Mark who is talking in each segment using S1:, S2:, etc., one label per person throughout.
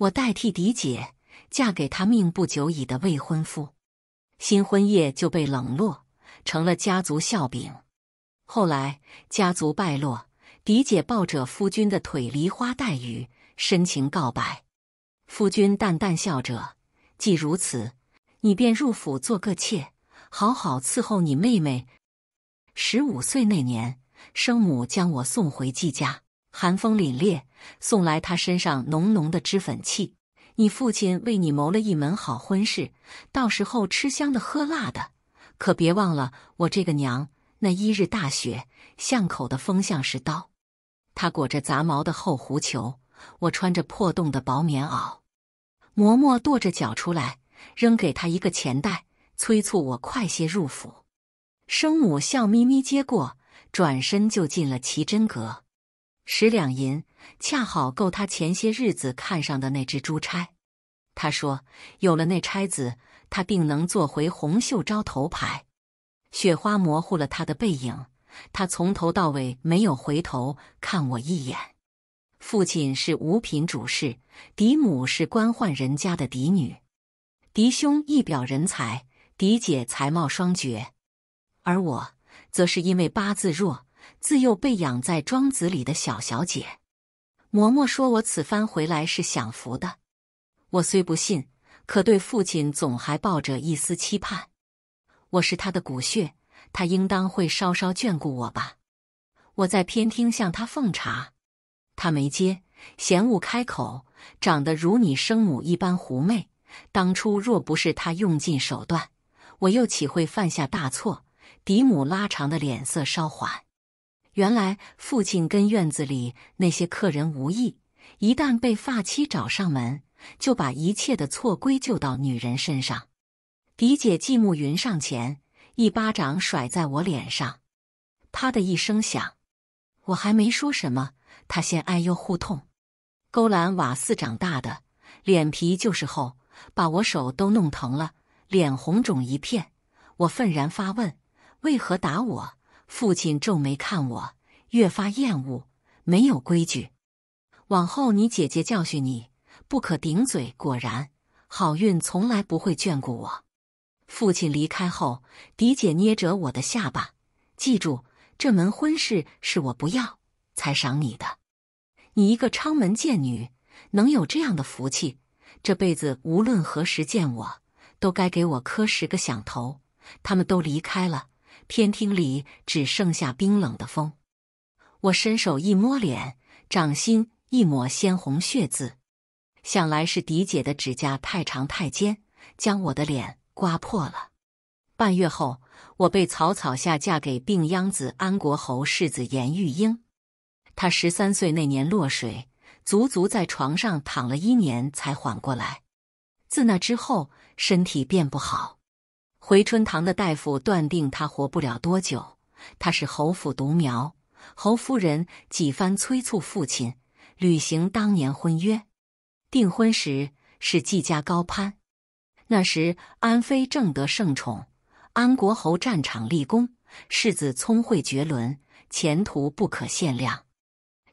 S1: 我代替狄姐嫁给她命不久矣的未婚夫，新婚夜就被冷落，成了家族笑柄。后来家族败落，狄姐抱着夫君的腿，梨花带雨，深情告白。夫君淡淡笑着：“既如此，你便入府做个妾，好好伺候你妹妹。”十五岁那年，生母将我送回季家。寒风凛冽，送来他身上浓浓的脂粉气。你父亲为你谋了一门好婚事，到时候吃香的喝辣的，可别忘了我这个娘。那一日大雪，巷口的风像是刀。他裹着杂毛的厚狐裘，我穿着破洞的薄棉袄。嬷嬷跺着脚出来，扔给他一个钱袋，催促我快些入府。生母笑眯眯接过，转身就进了奇珍阁。十两银，恰好够他前些日子看上的那只珠钗。他说：“有了那钗子，他定能做回红袖招头牌。”雪花模糊了他的背影，他从头到尾没有回头看我一眼。父亲是五品主事，嫡母是官宦人家的嫡女，嫡兄一表人才，嫡姐才貌双绝，而我则是因为八字弱。自幼被养在庄子里的小小姐，嬷嬷说：“我此番回来是享福的。”我虽不信，可对父亲总还抱着一丝期盼。我是他的骨血，他应当会稍稍眷顾我吧。我在偏厅向他奉茶，他没接，嫌恶开口：“长得如你生母一般狐媚，当初若不是他用尽手段，我又岂会犯下大错？”嫡母拉长的脸色稍缓。原来父亲跟院子里那些客人无异，一旦被发妻找上门，就把一切的错归咎到女人身上。狄姐季慕云上前一巴掌甩在我脸上，啪的一声响。我还没说什么，他先哎呦呼痛。勾栏瓦肆长大的脸皮就是厚，把我手都弄疼了，脸红肿一片。我愤然发问：为何打我？父亲皱眉看我，越发厌恶，没有规矩。往后你姐姐教训你，不可顶嘴。果然，好运从来不会眷顾我。父亲离开后，嫡姐捏着我的下巴，记住，这门婚事是我不要才赏你的。你一个娼门贱女，能有这样的福气，这辈子无论何时见我，都该给我磕十个响头。他们都离开了。偏厅里只剩下冰冷的风，我伸手一摸脸，掌心一抹鲜红血渍，想来是嫡姐的指甲太长太尖，将我的脸刮破了。半月后，我被草草下嫁给病秧子安国侯世子严玉英。他十三岁那年落水，足足在床上躺了一年才缓过来，自那之后身体便不好。回春堂的大夫断定他活不了多久。他是侯府独苗，侯夫人几番催促父亲履行当年婚约。订婚时是季家高攀，那时安妃正得圣宠，安国侯战场立功，世子聪慧绝伦，前途不可限量。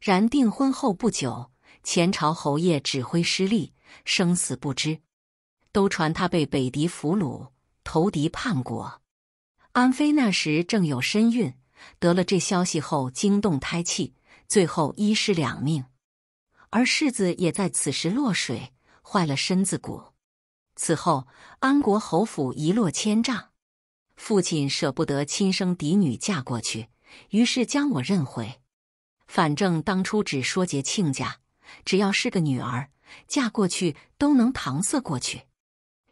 S1: 然订婚后不久，前朝侯爷指挥失利，生死不知，都传他被北狄俘虏。投敌叛国，安妃那时正有身孕，得了这消息后惊动胎气，最后一尸两命。而世子也在此时落水，坏了身子骨。此后，安国侯府一落千丈。父亲舍不得亲生嫡女嫁过去，于是将我认回。反正当初只说结亲家，只要是个女儿，嫁过去都能搪塞过去。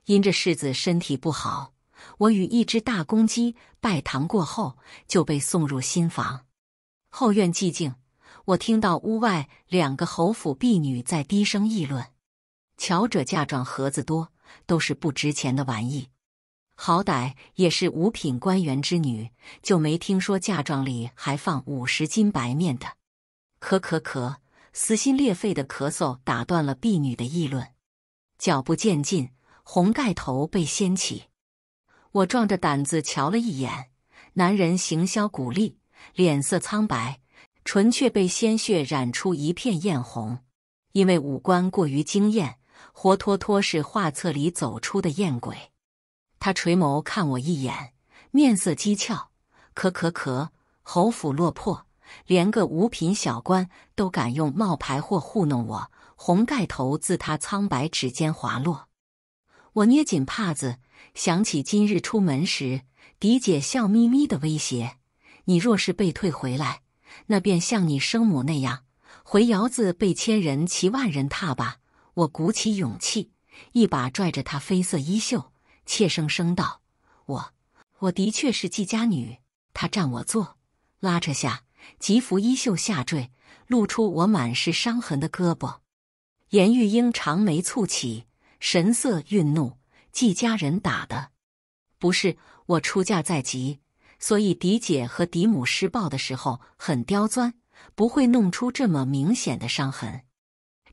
S1: 因这世子身体不好。我与一只大公鸡拜堂过后，就被送入新房。后院寂静，我听到屋外两个侯府婢女在低声议论：“乔者嫁妆盒子多，都是不值钱的玩意。好歹也是五品官员之女，就没听说嫁妆里还放五十斤白面的。”咳咳咳，撕心裂肺的咳嗽打断了婢女的议论。脚步渐近，红盖头被掀起。我壮着胆子瞧了一眼，男人行销骨立，脸色苍白，唇却被鲜血染出一片艳红。因为五官过于惊艳，活脱脱是画册里走出的艳鬼。他垂眸看我一眼，面色讥诮：“咳咳咳，侯府落魄，连个五品小官都敢用冒牌货糊弄我。”红盖头自他苍白指尖滑落，我捏紧帕子。想起今日出门时，嫡姐笑眯眯的威胁：“你若是被退回来，那便像你生母那样，回窑子被千人骑、万人踏吧。”我鼓起勇气，一把拽着她绯色衣袖，怯生生道：“我，我的确是季家女。”她站，我坐，拉扯下吉服衣袖下坠，露出我满是伤痕的胳膊。严玉英长眉蹙起，神色愠怒。季家人打的，不是我出嫁在即，所以嫡姐和嫡母施暴的时候很刁钻，不会弄出这么明显的伤痕。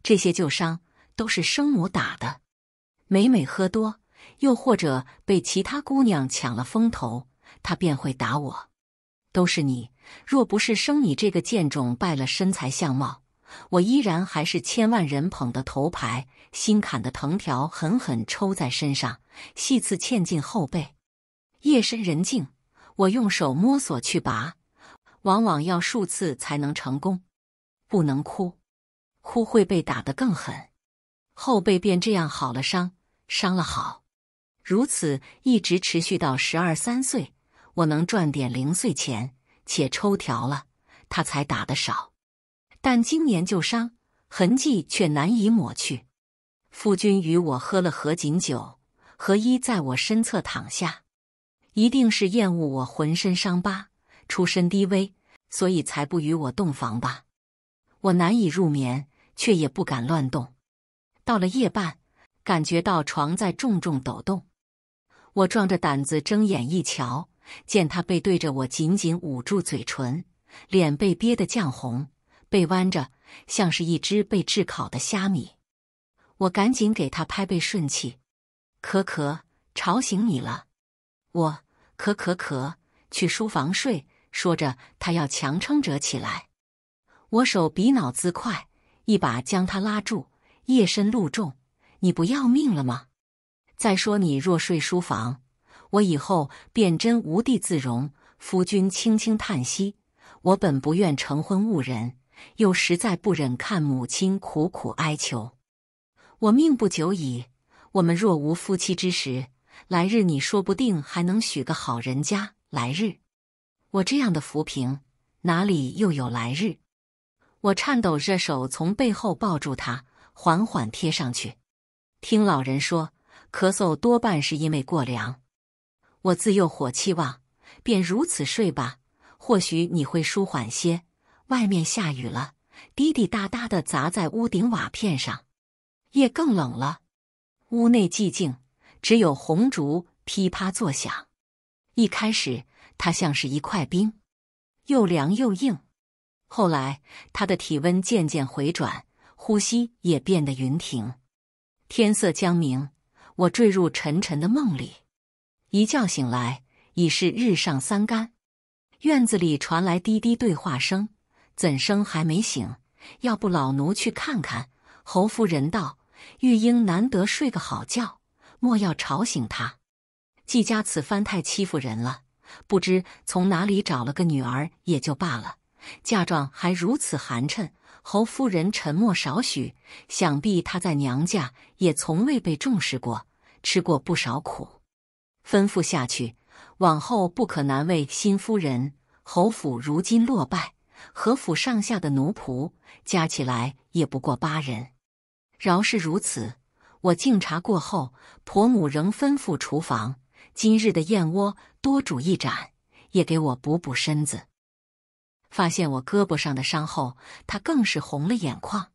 S1: 这些旧伤都是生母打的。每每喝多，又或者被其他姑娘抢了风头，她便会打我。都是你，若不是生你这个贱种，败了身材相貌。我依然还是千万人捧的头牌，新砍的藤条狠狠抽在身上，细刺嵌进后背。夜深人静，我用手摸索去拔，往往要数次才能成功。不能哭，哭会被打得更狠。后背便这样好了伤，伤了好。如此一直持续到十二三岁，我能赚点零碎钱，且抽条了，他才打得少。但今年旧伤痕迹却难以抹去。夫君与我喝了合卺酒，何一在我身侧躺下，一定是厌恶我浑身伤疤、出身低微，所以才不与我洞房吧？我难以入眠，却也不敢乱动。到了夜半，感觉到床在重重抖动，我壮着胆子睁眼一瞧，见他背对着我，紧紧捂住嘴唇，脸被憋得酱红。背弯着，像是一只被炙烤的虾米。我赶紧给他拍背顺气。咳咳，吵醒你了。我咳咳咳，去书房睡。说着，他要强撑着起来。我手比脑子快，一把将他拉住。夜深露重，你不要命了吗？再说你若睡书房，我以后便真无地自容。夫君轻轻叹息。我本不愿成婚误人。又实在不忍看母亲苦苦哀求，我命不久矣。我们若无夫妻之实，来日你说不定还能许个好人家。来日我这样的浮萍，哪里又有来日？我颤抖着手从背后抱住他，缓缓贴上去。听老人说，咳嗽多半是因为过凉。我自幼火气旺，便如此睡吧，或许你会舒缓些。外面下雨了，滴滴答答的砸在屋顶瓦片上。夜更冷了，屋内寂静，只有红烛噼啪作响。一开始，它像是一块冰，又凉又硬。后来，它的体温渐渐回转，呼吸也变得匀停。天色将明，我坠入沉沉的梦里。一觉醒来，已是日上三竿。院子里传来滴滴对话声。怎生还没醒？要不老奴去看看。侯夫人道：“玉英难得睡个好觉，莫要吵醒她。”季家此番太欺负人了，不知从哪里找了个女儿也就罢了，嫁妆还如此寒碜。侯夫人沉默少许，想必她在娘家也从未被重视过，吃过不少苦。吩咐下去，往后不可难为新夫人。侯府如今落败。和府上下的奴仆加起来也不过八人，饶是如此，我敬茶过后，婆母仍吩咐厨房今日的燕窝多煮一盏，也给我补补身子。发现我胳膊上的伤后，她更是红了眼眶，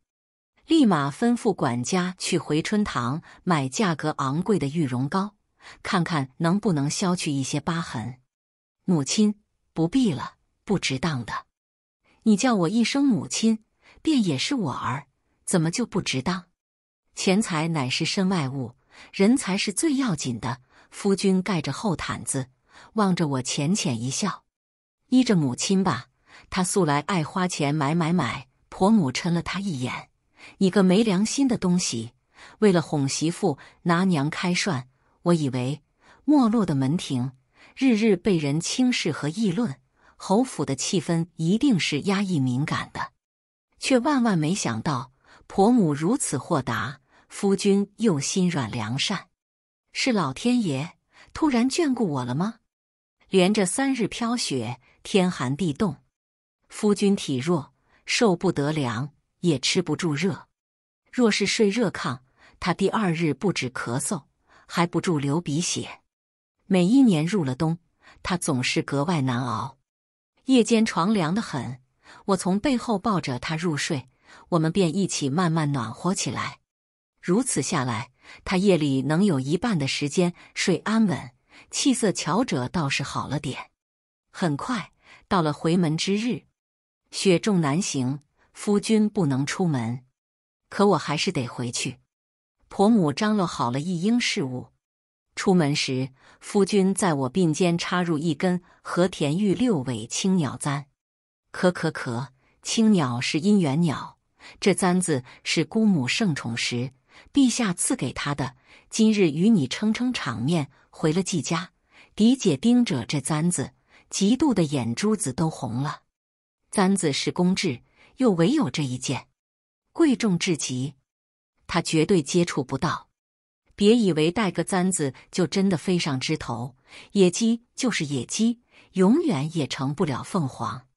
S1: 立马吩咐管家去回春堂买价格昂贵的玉容膏，看看能不能消去一些疤痕。母亲不必了，不值当的。你叫我一声母亲，便也是我儿，怎么就不值当？钱财乃是身外物，人才是最要紧的。夫君盖着厚毯子，望着我浅浅一笑，依着母亲吧。他素来爱花钱买买买。婆母嗔了他一眼：“你个没良心的东西，为了哄媳妇，拿娘开涮。”我以为没落的门庭，日日被人轻视和议论。侯府的气氛一定是压抑敏感的，却万万没想到婆母如此豁达，夫君又心软良善，是老天爷突然眷顾我了吗？连着三日飘雪，天寒地冻，夫君体弱，受不得凉，也吃不住热。若是睡热炕，他第二日不止咳嗽，还不住流鼻血。每一年入了冬，他总是格外难熬。夜间床凉得很，我从背后抱着他入睡，我们便一起慢慢暖和起来。如此下来，他夜里能有一半的时间睡安稳，气色瞧着倒是好了点。很快到了回门之日，雪重难行，夫君不能出门，可我还是得回去。婆母张罗好了一应事务。出门时，夫君在我鬓间插入一根和田玉六尾青鸟簪，可可可，青鸟是姻缘鸟，这簪子是姑母盛宠时陛下赐给她的，今日与你撑撑场面，回了季家，狄姐盯着这簪子，嫉妒的眼珠子都红了。簪子是宫制，又唯有这一件，贵重至极，她绝对接触不到。别以为带个簪子就真的飞上枝头，野鸡就是野鸡，永远也成不了凤凰。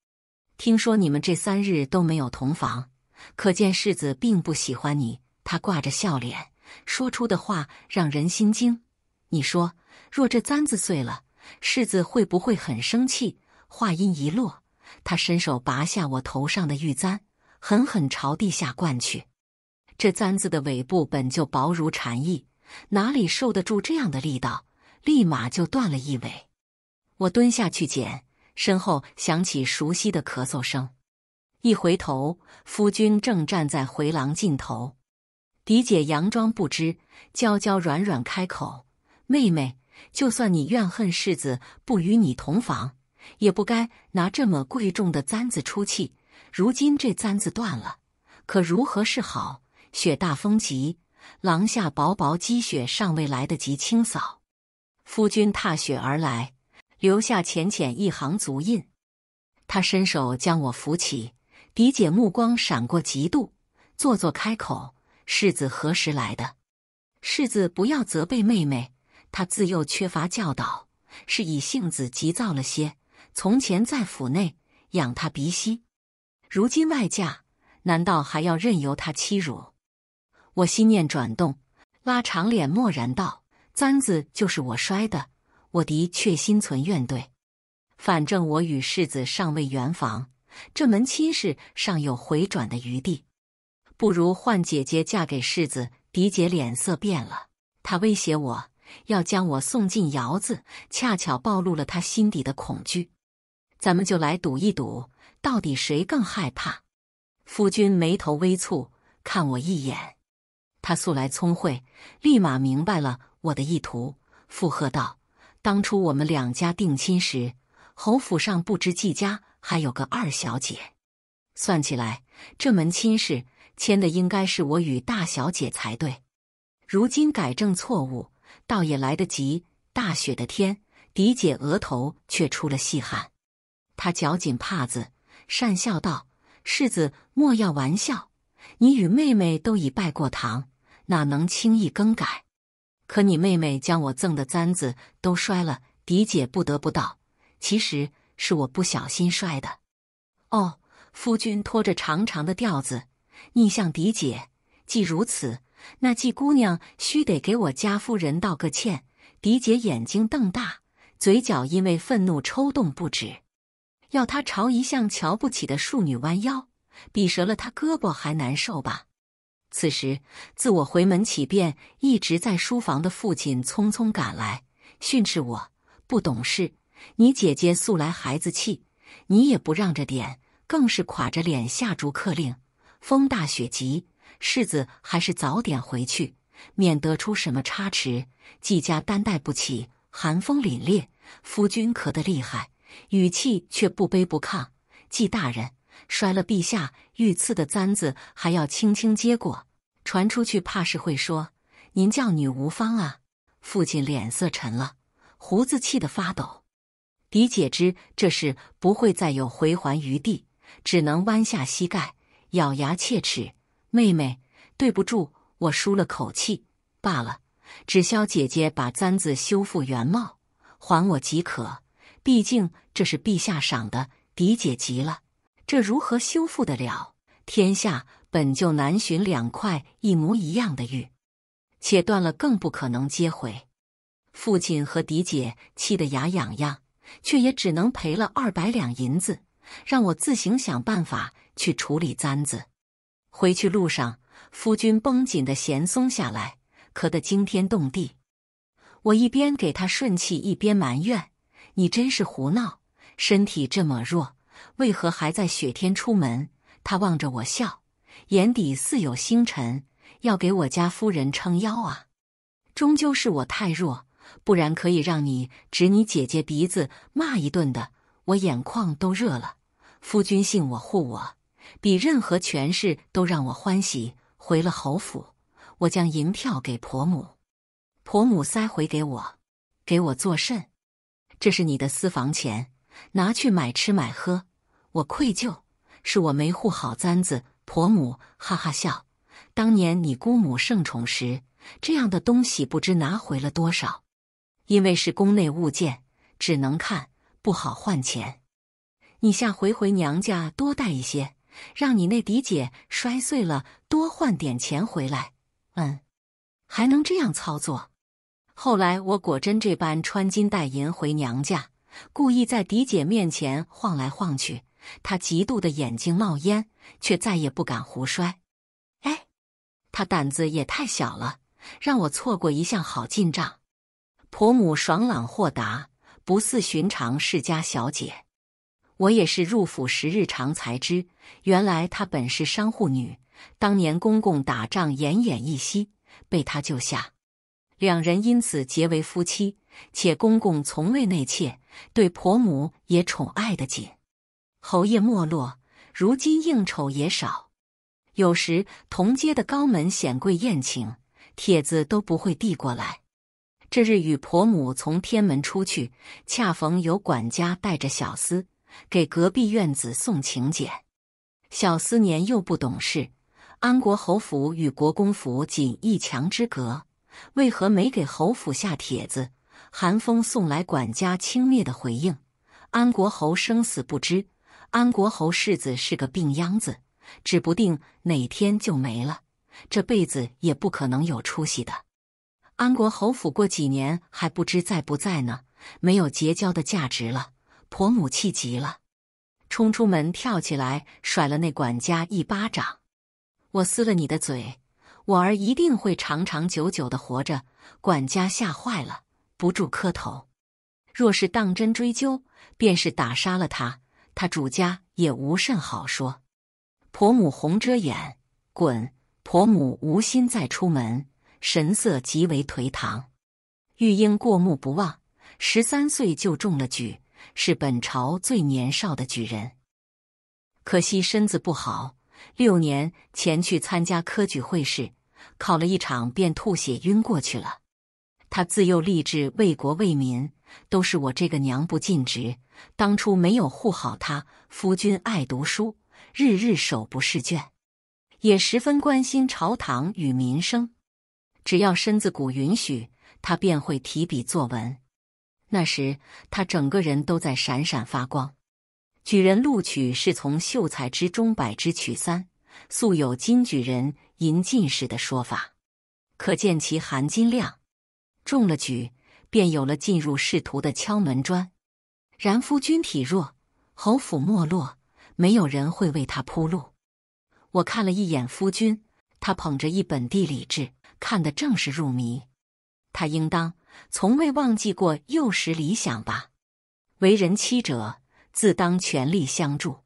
S1: 听说你们这三日都没有同房，可见世子并不喜欢你。他挂着笑脸说出的话让人心惊。你说，若这簪子碎了，世子会不会很生气？话音一落，他伸手拔下我头上的玉簪，狠狠朝地下灌去。这簪子的尾部本就薄如蝉翼。哪里受得住这样的力道，立马就断了一尾。我蹲下去捡，身后响起熟悉的咳嗽声。一回头，夫君正站在回廊尽头。狄姐佯装不知，娇娇软软开口：“妹妹，就算你怨恨世子不与你同房，也不该拿这么贵重的簪子出气。如今这簪子断了，可如何是好？雪大风急。”廊下薄薄积雪尚未来得及清扫，夫君踏雪而来，留下浅浅一行足印。他伸手将我扶起，嫡姐目光闪过嫉妒，做作开口：“世子何时来的？”世子不要责备妹妹，她自幼缺乏教导，是以性子急躁了些。从前在府内养她鼻息，如今外嫁，难道还要任由她欺辱？我心念转动，拉长脸，漠然道：“簪子就是我摔的，我的确心存怨怼。反正我与世子尚未圆房，这门亲事尚有回转的余地，不如换姐姐嫁给世子。”狄姐脸色变了，她威胁我要将我送进窑子，恰巧暴露了她心底的恐惧。咱们就来赌一赌，到底谁更害怕？夫君眉头微蹙，看我一眼。他素来聪慧，立马明白了我的意图，附和道：“当初我们两家定亲时，侯府上不知季家还有个二小姐，算起来这门亲事签的应该是我与大小姐才对。如今改正错误，倒也来得及。”大雪的天，狄姐额头却出了细汗，她绞紧帕子，讪笑道：“世子莫要玩笑。”你与妹妹都已拜过堂，哪能轻易更改？可你妹妹将我赠的簪子都摔了，狄姐不得不到。其实是我不小心摔的。哦，夫君拖着长长的调子，逆向狄姐。既如此，那季姑娘须得给我家夫人道个歉。狄姐眼睛瞪大，嘴角因为愤怒抽动不止，要她朝一向瞧不起的庶女弯腰。比折了他胳膊还难受吧。此时，自我回门起便一直在书房的父亲匆匆赶来，训斥我不懂事。你姐姐素来孩子气，你也不让着点，更是垮着脸下逐客令。风大雪急，世子还是早点回去，免得出什么差池，季家担待不起。寒风凛冽，夫君咳得厉害，语气却不卑不亢。季大人。摔了陛下御赐的簪子，还要轻轻接过，传出去怕是会说您教女无方啊！父亲脸色沉了，胡子气得发抖。狄解之，这事不会再有回还余地，只能弯下膝盖，咬牙切齿：“妹妹，对不住。”我舒了口气，罢了，只消姐姐把簪子修复原貌，还我即可。毕竟这是陛下赏的。狄姐急了。这如何修复得了？天下本就难寻两块一模一样的玉，且断了更不可能接回。父亲和嫡姐气得牙痒痒，却也只能赔了二百两银子，让我自行想办法去处理簪子。回去路上，夫君绷紧的弦松下来，咳得惊天动地。我一边给他顺气，一边埋怨：“你真是胡闹，身体这么弱。”为何还在雪天出门？他望着我笑，眼底似有星辰。要给我家夫人撑腰啊！终究是我太弱，不然可以让你指你姐姐鼻子骂一顿的。我眼眶都热了。夫君信我护我，比任何权势都让我欢喜。回了侯府，我将银票给婆母，婆母塞回给我，给我作甚？这是你的私房钱，拿去买吃买喝。我愧疚，是我没护好簪子。婆母哈哈笑，当年你姑母盛宠时，这样的东西不知拿回了多少。因为是宫内物件，只能看，不好换钱。你下回回娘家多带一些，让你那嫡姐摔碎了，多换点钱回来。嗯，还能这样操作。后来我果真这般穿金戴银回娘家，故意在嫡姐面前晃来晃去。他嫉妒的眼睛冒烟，却再也不敢胡摔。哎，他胆子也太小了，让我错过一项好进账。婆母爽朗豁达，不似寻常世家小姐。我也是入府十日，常才知，原来她本是商户女，当年公公打仗奄奄一息，被她救下，两人因此结为夫妻，且公公从未内妾，对婆母也宠爱的紧。侯爷没落，如今应酬也少，有时同街的高门显贵宴请，帖子都不会递过来。这日与婆母从天门出去，恰逢有管家带着小厮给隔壁院子送请柬。小厮年幼不懂事，安国侯府与国公府仅一墙之隔，为何没给侯府下帖子？寒风送来管家轻蔑的回应：“安国侯生死不知。”安国侯世子是个病秧子，指不定哪天就没了，这辈子也不可能有出息的。安国侯府过几年还不知在不在呢，没有结交的价值了。婆母气急了，冲出门跳起来，甩了那管家一巴掌：“我撕了你的嘴！我儿一定会长长久久的活着。”管家吓坏了，不住磕头。若是当真追究，便是打杀了他。他主家也无甚好说，婆母红着眼滚，婆母无心再出门，神色极为颓唐。玉英过目不忘，十三岁就中了举，是本朝最年少的举人。可惜身子不好，六年前去参加科举会试，考了一场便吐血晕过去了。他自幼立志为国为民，都是我这个娘不尽职。当初没有护好他，夫君爱读书，日日手不释卷，也十分关心朝堂与民生。只要身子骨允许，他便会提笔作文。那时他整个人都在闪闪发光。举人录取是从秀才之中百之取三，素有“金举人，银进士”的说法，可见其含金量。中了举，便有了进入仕途的敲门砖。然夫君体弱，侯府没落，没有人会为他铺路。我看了一眼夫君，他捧着一本地理志，看得正是入迷。他应当从未忘记过幼时理想吧？为人妻者，自当全力相助。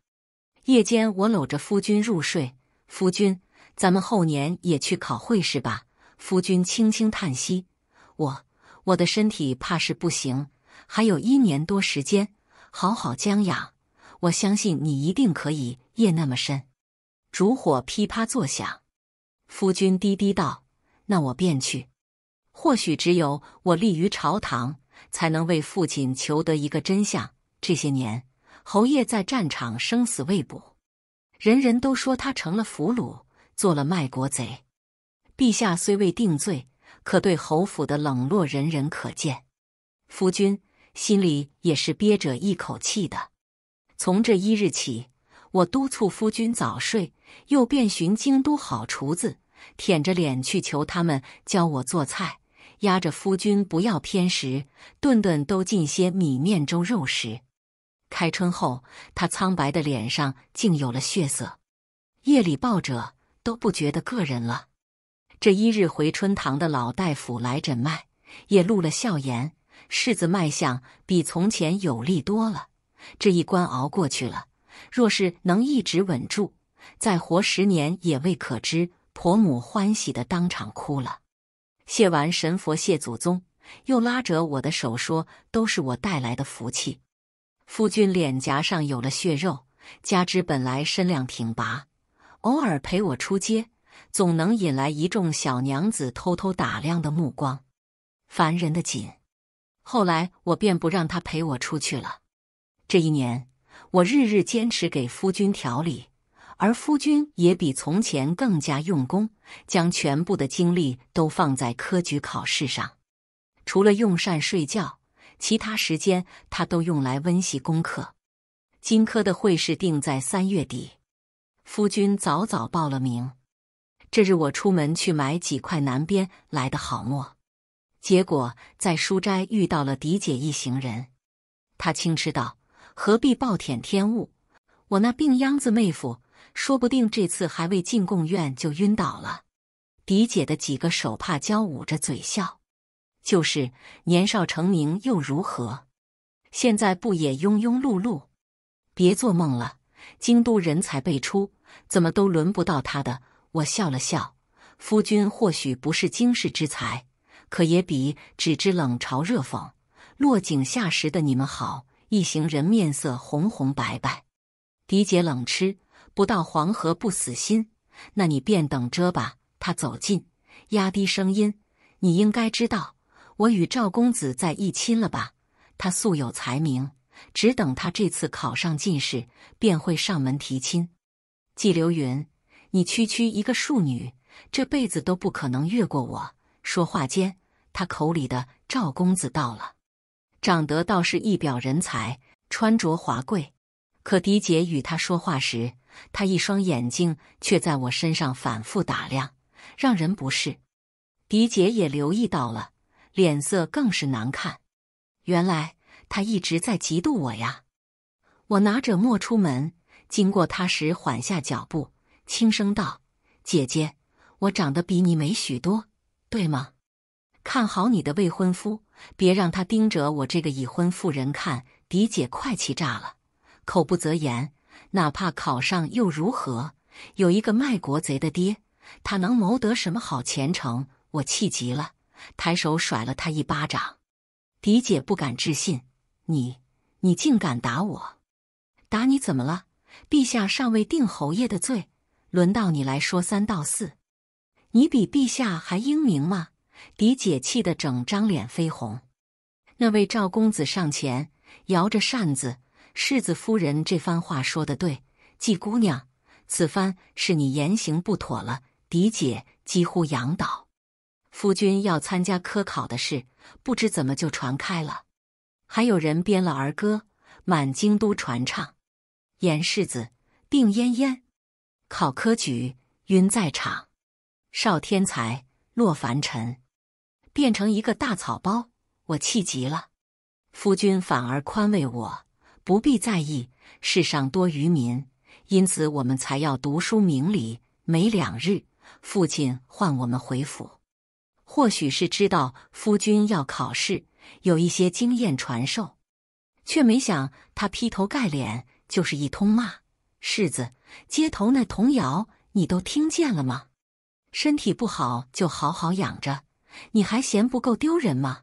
S1: 夜间，我搂着夫君入睡。夫君，咱们后年也去考会试吧？夫君轻轻叹息：“我，我的身体怕是不行。”还有一年多时间，好好将养。我相信你一定可以。夜那么深，烛火噼啪作响，夫君低低道：“那我便去。或许只有我立于朝堂，才能为父亲求得一个真相。这些年，侯爷在战场生死未卜，人人都说他成了俘虏，做了卖国贼。陛下虽未定罪，可对侯府的冷落，人人可见。夫君。”心里也是憋着一口气的。从这一日起，我督促夫君早睡，又遍寻京都好厨子，舔着脸去求他们教我做菜，压着夫君不要偏食，顿顿都进些米面粥肉食。开春后，他苍白的脸上竟有了血色，夜里抱着都不觉得个人了。这一日，回春堂的老大夫来诊脉，也露了笑颜。世子脉象比从前有力多了，这一关熬过去了。若是能一直稳住，再活十年也未可知。婆母欢喜的当场哭了，谢完神佛谢祖宗，又拉着我的手说：“都是我带来的福气。”夫君脸颊上有了血肉，加之本来身量挺拔，偶尔陪我出街，总能引来一众小娘子偷偷打量的目光，烦人的紧。后来我便不让他陪我出去了。这一年，我日日坚持给夫君调理，而夫君也比从前更加用功，将全部的精力都放在科举考试上。除了用膳睡觉，其他时间他都用来温习功课。金科的会试定在三月底，夫君早早报了名。这日我出门去买几块南边来的好墨。结果在书斋遇到了狄姐一行人，他轻斥道：“何必暴殄天物？我那病秧子妹夫，说不定这次还未进贡院就晕倒了。”狄姐的几个手帕交捂着嘴笑：“就是年少成名又如何？现在不也庸庸碌碌？别做梦了！京都人才辈出，怎么都轮不到他的。”我笑了笑：“夫君或许不是经世之才。”可也比只知冷嘲热讽、落井下石的你们好。一行人面色红红白白。狄姐冷吃不到黄河不死心，那你便等着吧。他走近，压低声音：“你应该知道，我与赵公子在议亲了吧？他素有才名，只等他这次考上进士，便会上门提亲。”季流云，你区区一个庶女，这辈子都不可能越过我。说话间。他口里的赵公子到了，长得倒是一表人才，穿着华贵。可狄姐与他说话时，他一双眼睛却在我身上反复打量，让人不适。狄姐也留意到了，脸色更是难看。原来他一直在嫉妒我呀！我拿着墨出门，经过他时缓下脚步，轻声道：“姐姐，我长得比你美许多，对吗？”看好你的未婚夫，别让他盯着我这个已婚妇人看。迪姐快气炸了，口不择言。哪怕考上又如何？有一个卖国贼的爹，他能谋得什么好前程？我气急了，抬手甩了他一巴掌。迪姐不敢置信：“你，你竟敢打我！打你怎么了？陛下尚未定侯爷的罪，轮到你来说三道四，你比陛下还英明吗？”狄姐气得整张脸绯红。那位赵公子上前摇着扇子：“世子夫人这番话说得对，季姑娘，此番是你言行不妥了。”狄姐几乎仰倒。夫君要参加科考的事，不知怎么就传开了，还有人编了儿歌，满京都传唱：“严世子病恹恹，考科举晕在场；少天才落凡尘。”变成一个大草包，我气极了。夫君反而宽慰我，不必在意，世上多愚民，因此我们才要读书明理。没两日，父亲唤我们回府，或许是知道夫君要考试，有一些经验传授，却没想他劈头盖脸就是一通骂。世子，街头那童谣你都听见了吗？身体不好就好好养着。你还嫌不够丢人吗？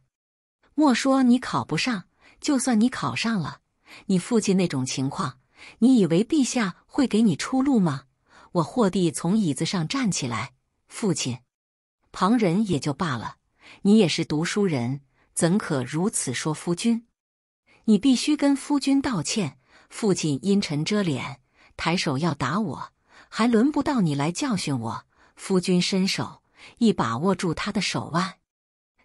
S1: 莫说你考不上，就算你考上了，你父亲那种情况，你以为陛下会给你出路吗？我霍地从椅子上站起来，父亲，旁人也就罢了，你也是读书人，怎可如此说夫君？你必须跟夫君道歉。父亲阴沉着脸，抬手要打我，还轮不到你来教训我。夫君伸手。一把握住他的手腕，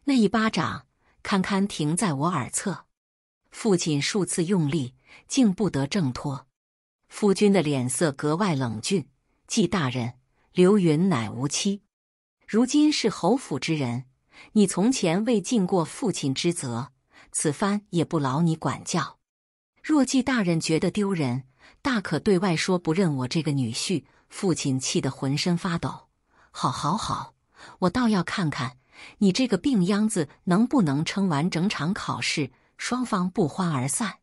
S1: 那一巴掌堪堪停在我耳侧。父亲数次用力，竟不得挣脱。夫君的脸色格外冷峻。季大人，刘云乃无妻，如今是侯府之人，你从前未尽过父亲之责，此番也不劳你管教。若季大人觉得丢人，大可对外说不认我这个女婿。父亲气得浑身发抖。好好好。我倒要看看你这个病秧子能不能撑完整场考试。双方不欢而散，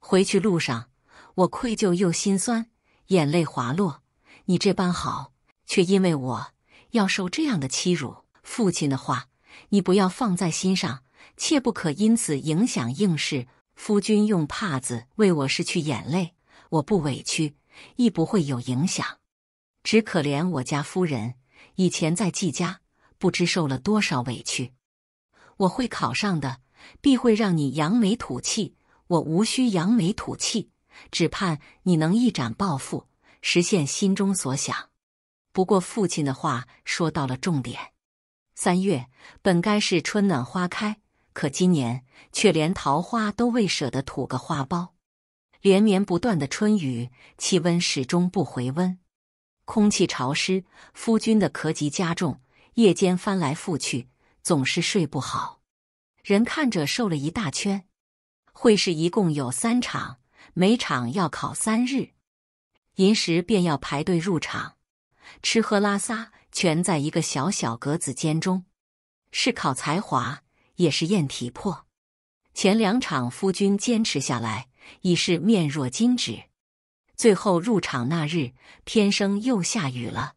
S1: 回去路上我愧疚又心酸，眼泪滑落。你这般好，却因为我要受这样的欺辱。父亲的话，你不要放在心上，切不可因此影响应试。夫君用帕子为我拭去眼泪，我不委屈，亦不会有影响。只可怜我家夫人。以前在季家，不知受了多少委屈。我会考上的，必会让你扬眉吐气。我无需扬眉吐气，只盼你能一展抱负，实现心中所想。不过，父亲的话说到了重点。三月本该是春暖花开，可今年却连桃花都未舍得吐个花苞。连绵不断的春雨，气温始终不回温。空气潮湿，夫君的咳疾加重，夜间翻来覆去，总是睡不好，人看着瘦了一大圈。会试一共有三场，每场要考三日，寅时便要排队入场，吃喝拉撒全在一个小小格子间中，是考才华，也是验体魄。前两场夫君坚持下来，已是面若金纸。最后入场那日，天生又下雨了，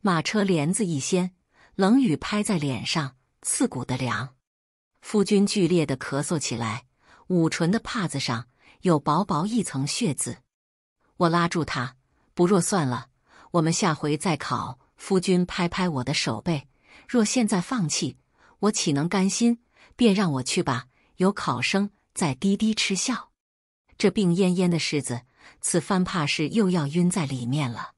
S1: 马车帘子一掀，冷雨拍在脸上，刺骨的凉。夫君剧烈的咳嗽起来，捂唇的帕子上有薄薄一层血渍。我拉住他，不若算了，我们下回再考。夫君拍拍我的手背，若现在放弃，我岂能甘心？便让我去吧。有考生在低低嗤笑，这病恹恹的世子。此番怕是又要晕在里面了，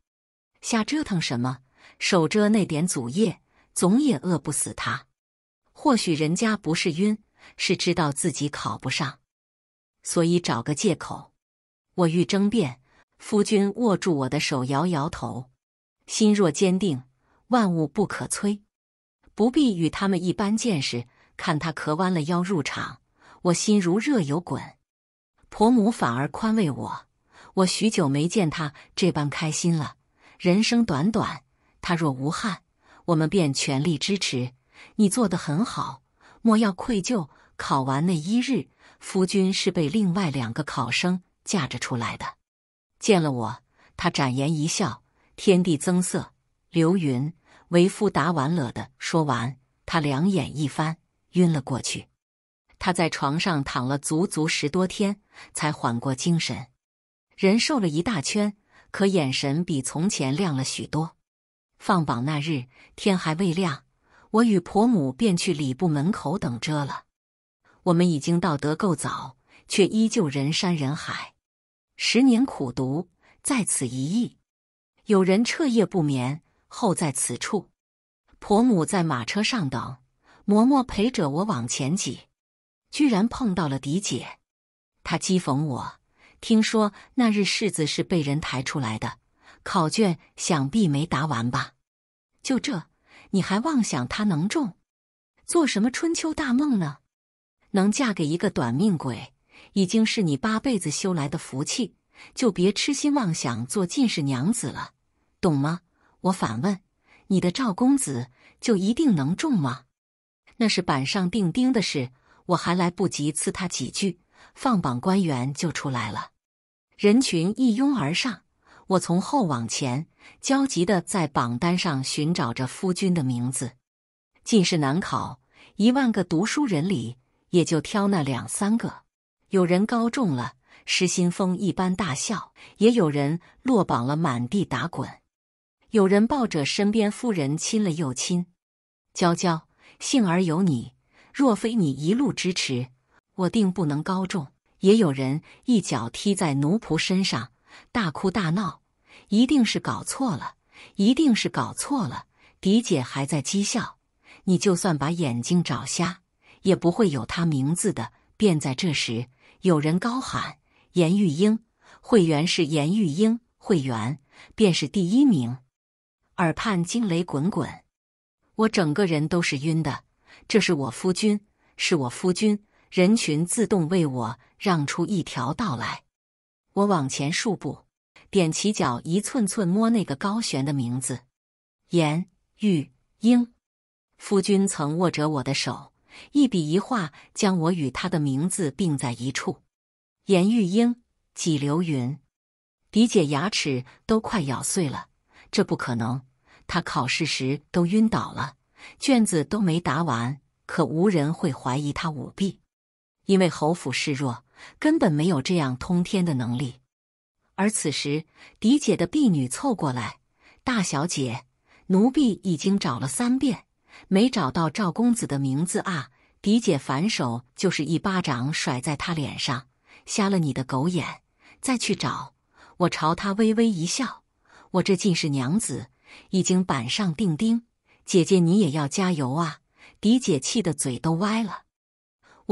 S1: 瞎折腾什么？守着那点祖业，总也饿不死他。或许人家不是晕，是知道自己考不上，所以找个借口。我欲争辩，夫君握住我的手，摇摇头。心若坚定，万物不可摧。不必与他们一般见识。看他磕弯了腰入场，我心如热油滚。婆母反而宽慰我。我许久没见他这般开心了。人生短短，他若无憾，我们便全力支持。你做得很好，莫要愧疚。考完那一日，夫君是被另外两个考生架着出来的。见了我，他展颜一笑，天地增色。流云，为夫答完了的。说完，他两眼一翻，晕了过去。他在床上躺了足足十多天，才缓过精神。人瘦了一大圈，可眼神比从前亮了许多。放榜那日天还未亮，我与婆母便去礼部门口等着了。我们已经到得够早，却依旧人山人海。十年苦读在此一役，有人彻夜不眠候在此处。婆母在马车上等，嬷嬷陪着我往前挤，居然碰到了嫡姐。她讥讽我。听说那日世子是被人抬出来的，考卷想必没答完吧？就这，你还妄想他能中？做什么春秋大梦呢？能嫁给一个短命鬼，已经是你八辈子修来的福气，就别痴心妄想做进士娘子了，懂吗？我反问：你的赵公子就一定能中吗？那是板上钉钉的事，我还来不及刺他几句。放榜官员就出来了，人群一拥而上。我从后往前焦急地在榜单上寻找着夫君的名字。进士难考，一万个读书人里也就挑那两三个。有人高中了，失心疯一般大笑；也有人落榜了，满地打滚。有人抱着身边夫人亲了又亲。娇娇，幸而有你，若非你一路支持。我定不能高中。也有人一脚踢在奴仆身上，大哭大闹。一定是搞错了，一定是搞错了。嫡姐还在讥笑。你就算把眼睛找瞎，也不会有他名字的。便在这时，有人高喊：“严玉英，会员是严玉英，会员便是第一名。”耳畔惊雷滚滚，我整个人都是晕的。这是我夫君，是我夫君。人群自动为我让出一条道来，我往前数步，踮起脚一寸寸摸那个高悬的名字。严玉英，夫君曾握着我的手，一笔一画将我与他的名字并在一处。严玉英，几流云，嫡姐牙齿都快咬碎了，这不可能！他考试时都晕倒了，卷子都没答完，可无人会怀疑他舞弊。因为侯府势弱，根本没有这样通天的能力。而此时，狄姐的婢女凑过来：“大小姐，奴婢已经找了三遍，没找到赵公子的名字啊！”狄姐反手就是一巴掌甩在她脸上：“瞎了你的狗眼，再去找！”我朝她微微一笑：“我这尽是娘子已经板上钉钉，姐姐你也要加油啊！”狄姐气得嘴都歪了。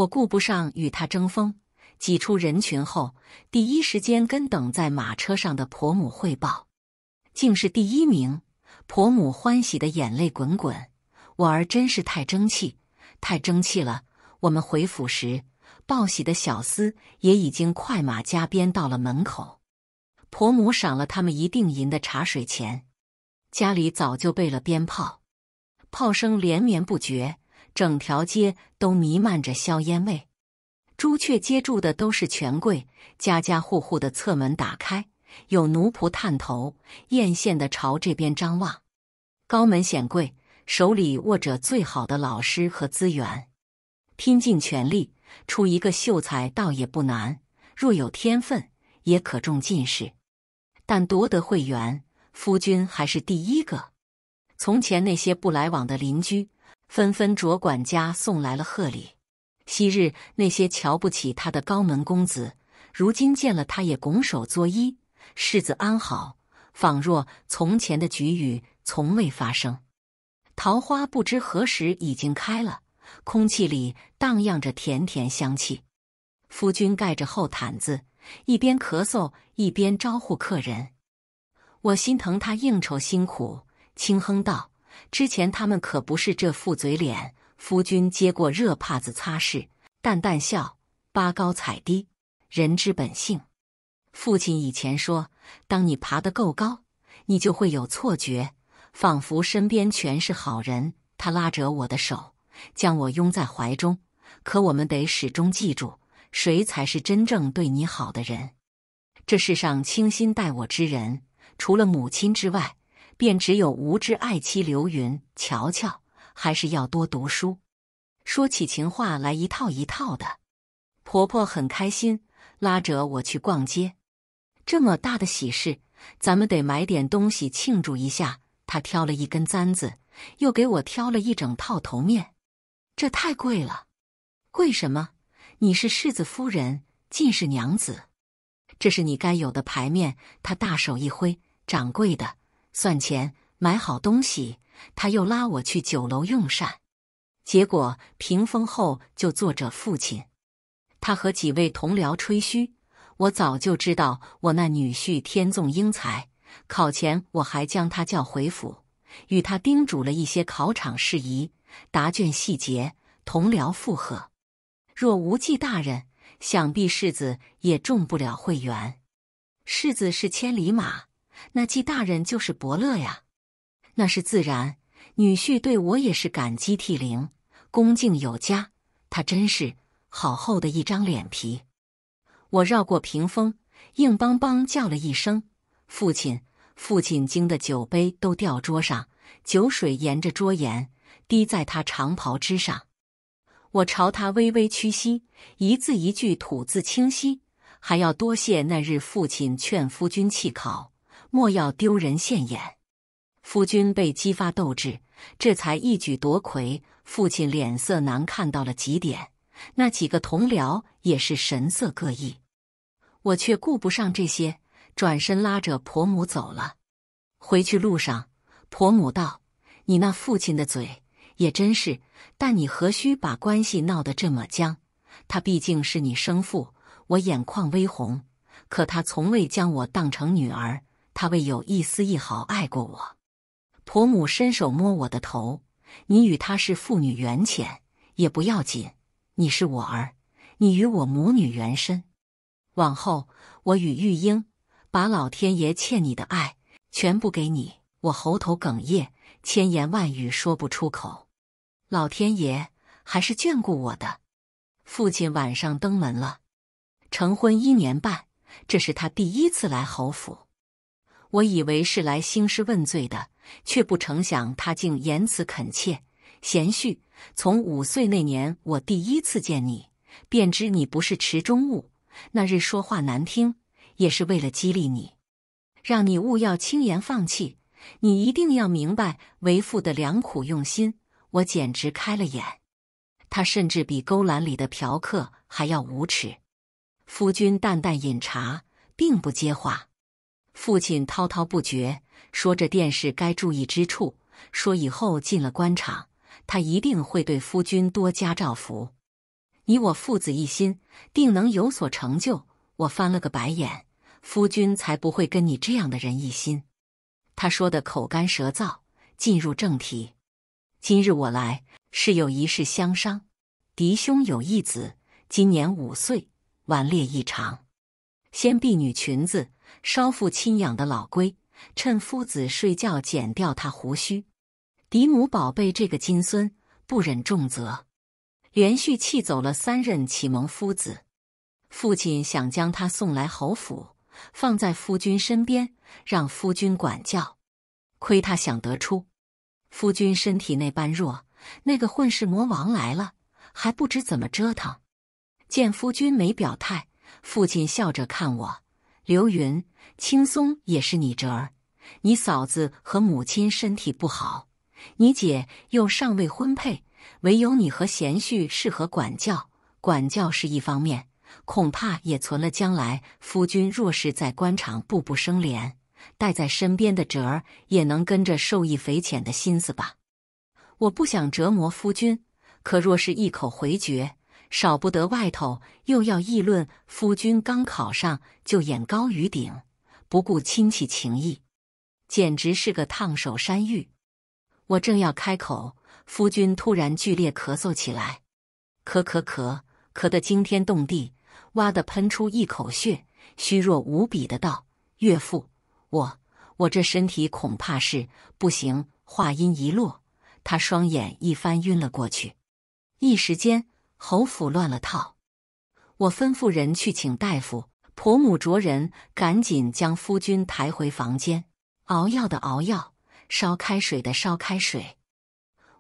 S1: 我顾不上与他争锋，挤出人群后，第一时间跟等在马车上的婆母汇报，竟是第一名。婆母欢喜的眼泪滚滚，我儿真是太争气，太争气了。我们回府时，报喜的小厮也已经快马加鞭到了门口。婆母赏了他们一锭银的茶水钱，家里早就备了鞭炮，炮声连绵不绝。整条街都弥漫着硝烟味。朱雀接住的都是权贵，家家户户的侧门打开，有奴仆探头，艳羡的朝这边张望。高门显贵手里握着最好的老师和资源，拼尽全力出一个秀才倒也不难。若有天分，也可中进士。但夺得会员，夫君还是第一个。从前那些不来往的邻居。纷纷着管家送来了贺礼，昔日那些瞧不起他的高门公子，如今见了他也拱手作揖，世子安好，仿若从前的局语从未发生。桃花不知何时已经开了，空气里荡漾着甜甜香气。夫君盖着厚毯子，一边咳嗽一边招呼客人，我心疼他应酬辛苦，轻哼道。之前他们可不是这副嘴脸。夫君接过热帕子擦拭，淡淡笑，拔高踩低，人之本性。父亲以前说，当你爬得够高，你就会有错觉，仿佛身边全是好人。他拉着我的手，将我拥在怀中。可我们得始终记住，谁才是真正对你好的人。这世上倾心待我之人，除了母亲之外。便只有无知爱妻刘云，瞧瞧，还是要多读书。说起情话来一套一套的，婆婆很开心，拉着我去逛街。这么大的喜事，咱们得买点东西庆祝一下。她挑了一根簪子，又给我挑了一整套头面。这太贵了，贵什么？你是世子夫人，进士娘子，这是你该有的牌面。她大手一挥，掌柜的。算钱买好东西，他又拉我去酒楼用膳。结果屏风后就坐着父亲，他和几位同僚吹嘘。我早就知道我那女婿天纵英才。考前我还将他叫回府，与他叮嘱了一些考场事宜、答卷细节。同僚附和：“若无忌大人，想必世子也中不了会员。世子是千里马。”那纪大人就是伯乐呀，那是自然。女婿对我也是感激涕零，恭敬有加。他真是好厚的一张脸皮。我绕过屏风，硬邦邦叫了一声“父亲”，父亲惊得酒杯都掉桌上，酒水沿着桌沿滴在他长袍之上。我朝他微微屈膝，一字一句吐字清晰，还要多谢那日父亲劝夫君弃考。莫要丢人现眼，夫君被激发斗志，这才一举夺魁。父亲脸色难看到了极点，那几个同僚也是神色各异。我却顾不上这些，转身拉着婆母走了。回去路上，婆母道：“你那父亲的嘴也真是，但你何须把关系闹得这么僵？他毕竟是你生父。”我眼眶微红，可他从未将我当成女儿。他未有一丝一毫爱过我。婆母伸手摸我的头：“你与他是父女缘浅，也不要紧。你是我儿，你与我母女缘深。往后我与玉英把老天爷欠你的爱全部给你。”我喉头哽咽，千言万语说不出口。老天爷还是眷顾我的。父亲晚上登门了，成婚一年半，这是他第一次来侯府。我以为是来兴师问罪的，却不成想他竟言辞恳切。贤婿，从五岁那年我第一次见你，便知你不是池中物。那日说话难听，也是为了激励你，让你勿要轻言放弃。你一定要明白为父的良苦用心。我简直开了眼，他甚至比勾栏里的嫖客还要无耻。夫君淡淡饮茶，并不接话。父亲滔滔不绝说着，殿试该注意之处。说以后进了官场，他一定会对夫君多加照拂。你我父子一心，定能有所成就。我翻了个白眼，夫君才不会跟你这样的人一心。他说的口干舌燥，进入正题。今日我来是有一事相商。嫡兄有一子，今年五岁，顽劣异常，先婢女裙子。稍父亲养的老龟，趁夫子睡觉剪掉他胡须。嫡母宝贝这个金孙，不忍重责，连续气走了三任启蒙夫子。父亲想将他送来侯府，放在夫君身边，让夫君管教。亏他想得出，夫君身体那般弱，那个混世魔王来了还不知怎么折腾。见夫君没表态，父亲笑着看我。刘云，青松也是你侄儿。你嫂子和母亲身体不好，你姐又尚未婚配，唯有你和贤婿适合管教。管教是一方面，恐怕也存了将来夫君若是在官场步步生莲，带在身边的侄儿也能跟着受益匪浅的心思吧。我不想折磨夫君，可若是一口回绝。少不得外头又要议论，夫君刚考上就眼高于顶，不顾亲戚情谊，简直是个烫手山芋。我正要开口，夫君突然剧烈咳嗽起来，咳咳咳，咳得惊天动地，哇地喷出一口血，虚弱无比的道：“岳父，我我这身体恐怕是不行。”话音一落，他双眼一翻，晕了过去。一时间。侯府乱了套，我吩咐人去请大夫，婆母着人赶紧将夫君抬回房间，熬药的熬药，烧开水的烧开水。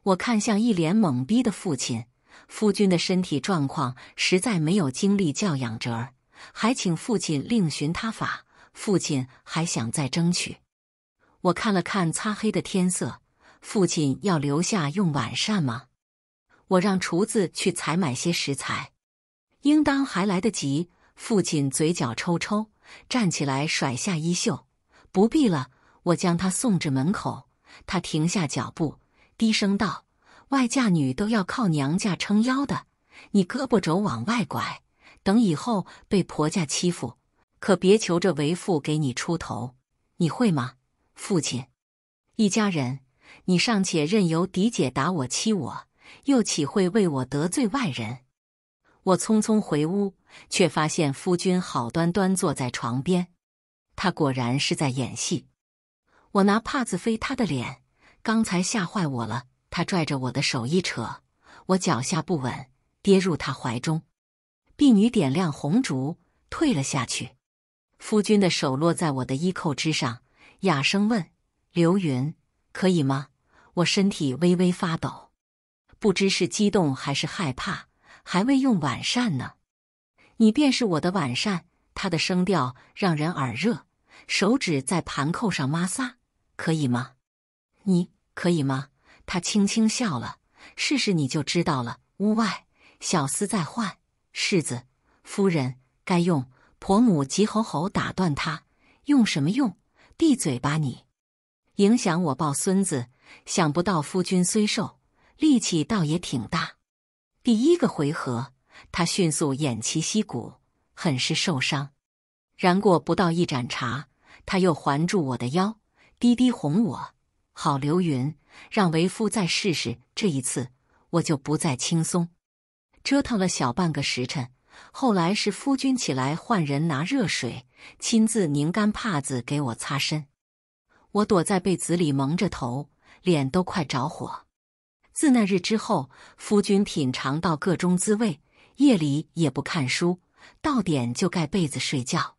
S1: 我看向一脸懵逼的父亲，夫君的身体状况实在没有精力教养侄儿，还请父亲另寻他法。父亲还想再争取。我看了看擦黑的天色，父亲要留下用晚膳吗？我让厨子去采买些食材，应当还来得及。父亲嘴角抽抽，站起来甩下衣袖：“不必了。”我将他送至门口，他停下脚步，低声道：“外嫁女都要靠娘家撑腰的，你胳膊肘往外拐，等以后被婆家欺负，可别求着为父给你出头。你会吗？”父亲，一家人，你尚且任由嫡姐打我欺我。又岂会为我得罪外人？我匆匆回屋，却发现夫君好端端坐在床边。他果然是在演戏。我拿帕子飞他的脸，刚才吓坏我了。他拽着我的手一扯，我脚下不稳，跌入他怀中。婢女点亮红烛，退了下去。夫君的手落在我的衣扣之上，哑声问：“刘云，可以吗？”我身体微微发抖。不知是激动还是害怕，还未用晚膳呢，你便是我的晚膳。他的声调让人耳热，手指在盘扣上摩挲，可以吗？你可以吗？他轻轻笑了，试试你就知道了。屋外小厮在唤世子夫人，该用婆母急吼吼打断他，用什么用？闭嘴吧你，影响我抱孙子。想不到夫君虽瘦。力气倒也挺大，第一个回合他迅速偃旗息鼓，很是受伤。然过不到一盏茶，他又环住我的腰，低低哄我：“好，刘云，让为夫再试试。这一次我就不再轻松。”折腾了小半个时辰，后来是夫君起来换人拿热水，亲自拧干帕子给我擦身。我躲在被子里蒙着头，脸都快着火。自那日之后，夫君品尝到各中滋味，夜里也不看书，到点就盖被子睡觉。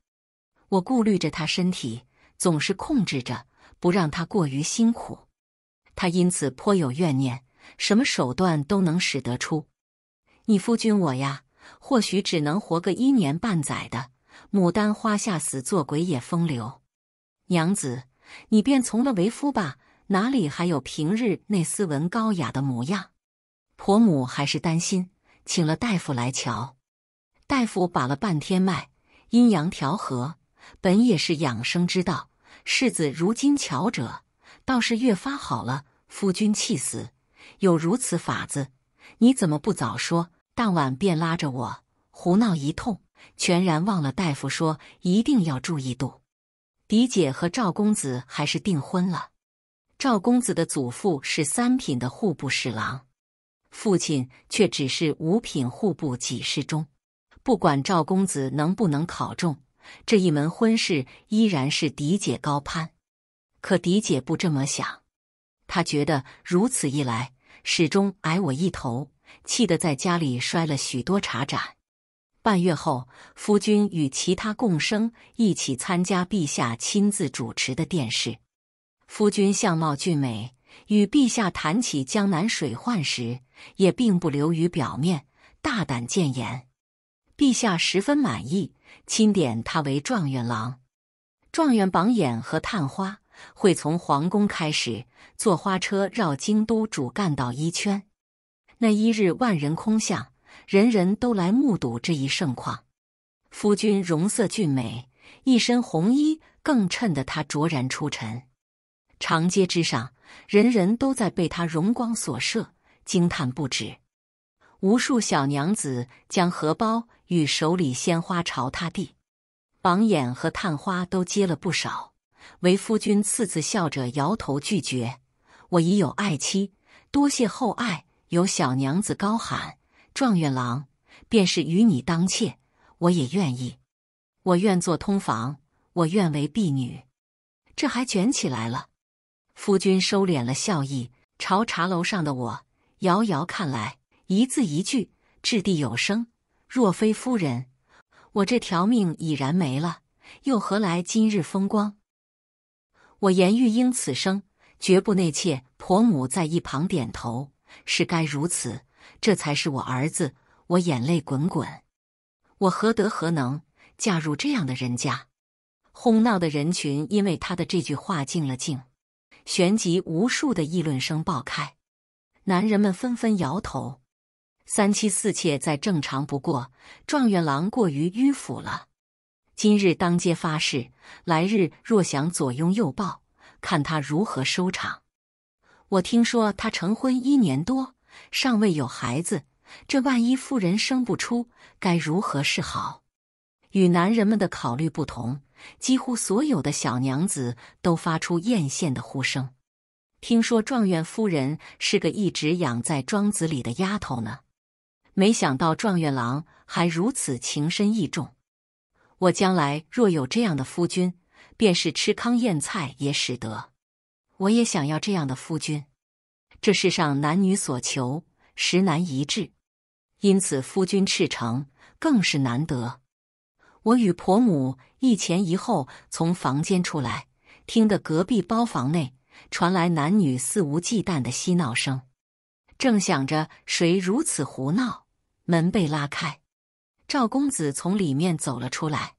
S1: 我顾虑着他身体，总是控制着，不让他过于辛苦。他因此颇有怨念，什么手段都能使得出。你夫君我呀，或许只能活个一年半载的，牡丹花下死，做鬼也风流。娘子，你便从了为夫吧。哪里还有平日那斯文高雅的模样？婆母还是担心，请了大夫来瞧。大夫把了半天脉，阴阳调和，本也是养生之道。世子如今瞧着倒是越发好了。夫君气死，有如此法子，你怎么不早说？当晚便拉着我胡闹一通，全然忘了大夫说一定要注意度。狄姐和赵公子还是订婚了。赵公子的祖父是三品的户部侍郎，父亲却只是五品户部给事中。不管赵公子能不能考中，这一门婚事依然是嫡姐高攀。可嫡姐不这么想，她觉得如此一来，始终矮我一头，气得在家里摔了许多茶盏。半月后，夫君与其他共生一起参加陛下亲自主持的殿试。夫君相貌俊美，与陛下谈起江南水患时，也并不流于表面，大胆谏言。陛下十分满意，钦点他为状元郎。状元榜眼和探花会从皇宫开始，坐花车绕京都主干道一圈。那一日万人空巷，人人都来目睹这一盛况。夫君容色俊美，一身红衣更衬得他卓然出尘。长街之上，人人都在被他荣光所摄，惊叹不止。无数小娘子将荷包与手里鲜花朝他递，榜眼和探花都接了不少。为夫君次次笑着摇头拒绝：“我已有爱妻，多谢厚爱。”有小娘子高喊：“状元郎，便是与你当妾，我也愿意。我愿做通房，我愿为婢女。”这还卷起来了。夫君收敛了笑意，朝茶楼上的我遥遥看来，一字一句掷地有声。若非夫人，我这条命已然没了，又何来今日风光？我严玉英此生绝不内怯。婆母在一旁点头，是该如此，这才是我儿子。我眼泪滚滚，我何德何能嫁入这样的人家？哄闹的人群因为他的这句话静了静。旋即，无数的议论声爆开，男人们纷纷摇头。三妻四妾再正常不过，状元郎过于迂腐了。今日当街发誓，来日若想左拥右抱，看他如何收场。我听说他成婚一年多，尚未有孩子，这万一妇人生不出，该如何是好？与男人们的考虑不同。几乎所有的小娘子都发出艳羡的呼声。听说状元夫人是个一直养在庄子里的丫头呢，没想到状元郎还如此情深意重。我将来若有这样的夫君，便是吃糠咽菜也使得。我也想要这样的夫君。这世上男女所求实难一致，因此夫君赤诚更是难得。我与婆母一前一后从房间出来，听得隔壁包房内传来男女肆无忌惮的嬉闹声。正想着谁如此胡闹，门被拉开，赵公子从里面走了出来。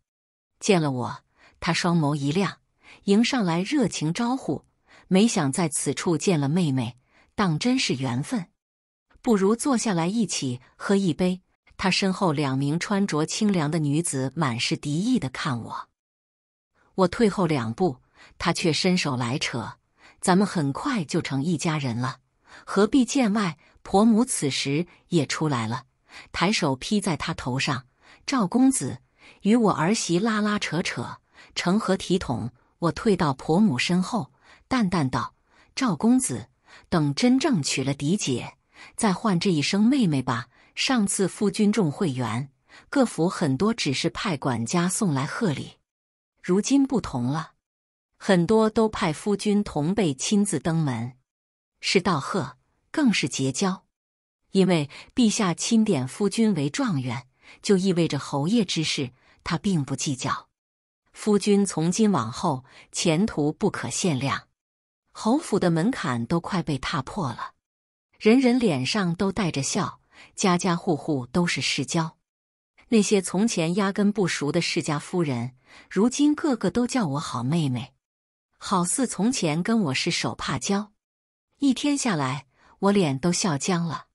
S1: 见了我，他双眸一亮，迎上来热情招呼。没想在此处见了妹妹，当真是缘分，不如坐下来一起喝一杯。他身后两名穿着清凉的女子满是敌意的看我，我退后两步，他却伸手来扯。咱们很快就成一家人了，何必见外？婆母此时也出来了，抬手劈在他头上。赵公子与我儿媳拉拉扯扯，成何体统？我退到婆母身后，淡淡道：“赵公子，等真正娶了嫡姐，再唤这一声妹妹吧。”上次夫君众会员，各府很多只是派管家送来贺礼，如今不同了，很多都派夫君同辈亲自登门，是道贺，更是结交。因为陛下钦点夫君为状元，就意味着侯爷之事他并不计较。夫君从今往后前途不可限量，侯府的门槛都快被踏破了，人人脸上都带着笑。家家户户都是世交，那些从前压根不熟的世家夫人，如今个个都叫我好妹妹，好似从前跟我是手帕交。一天下来，我脸都笑僵了。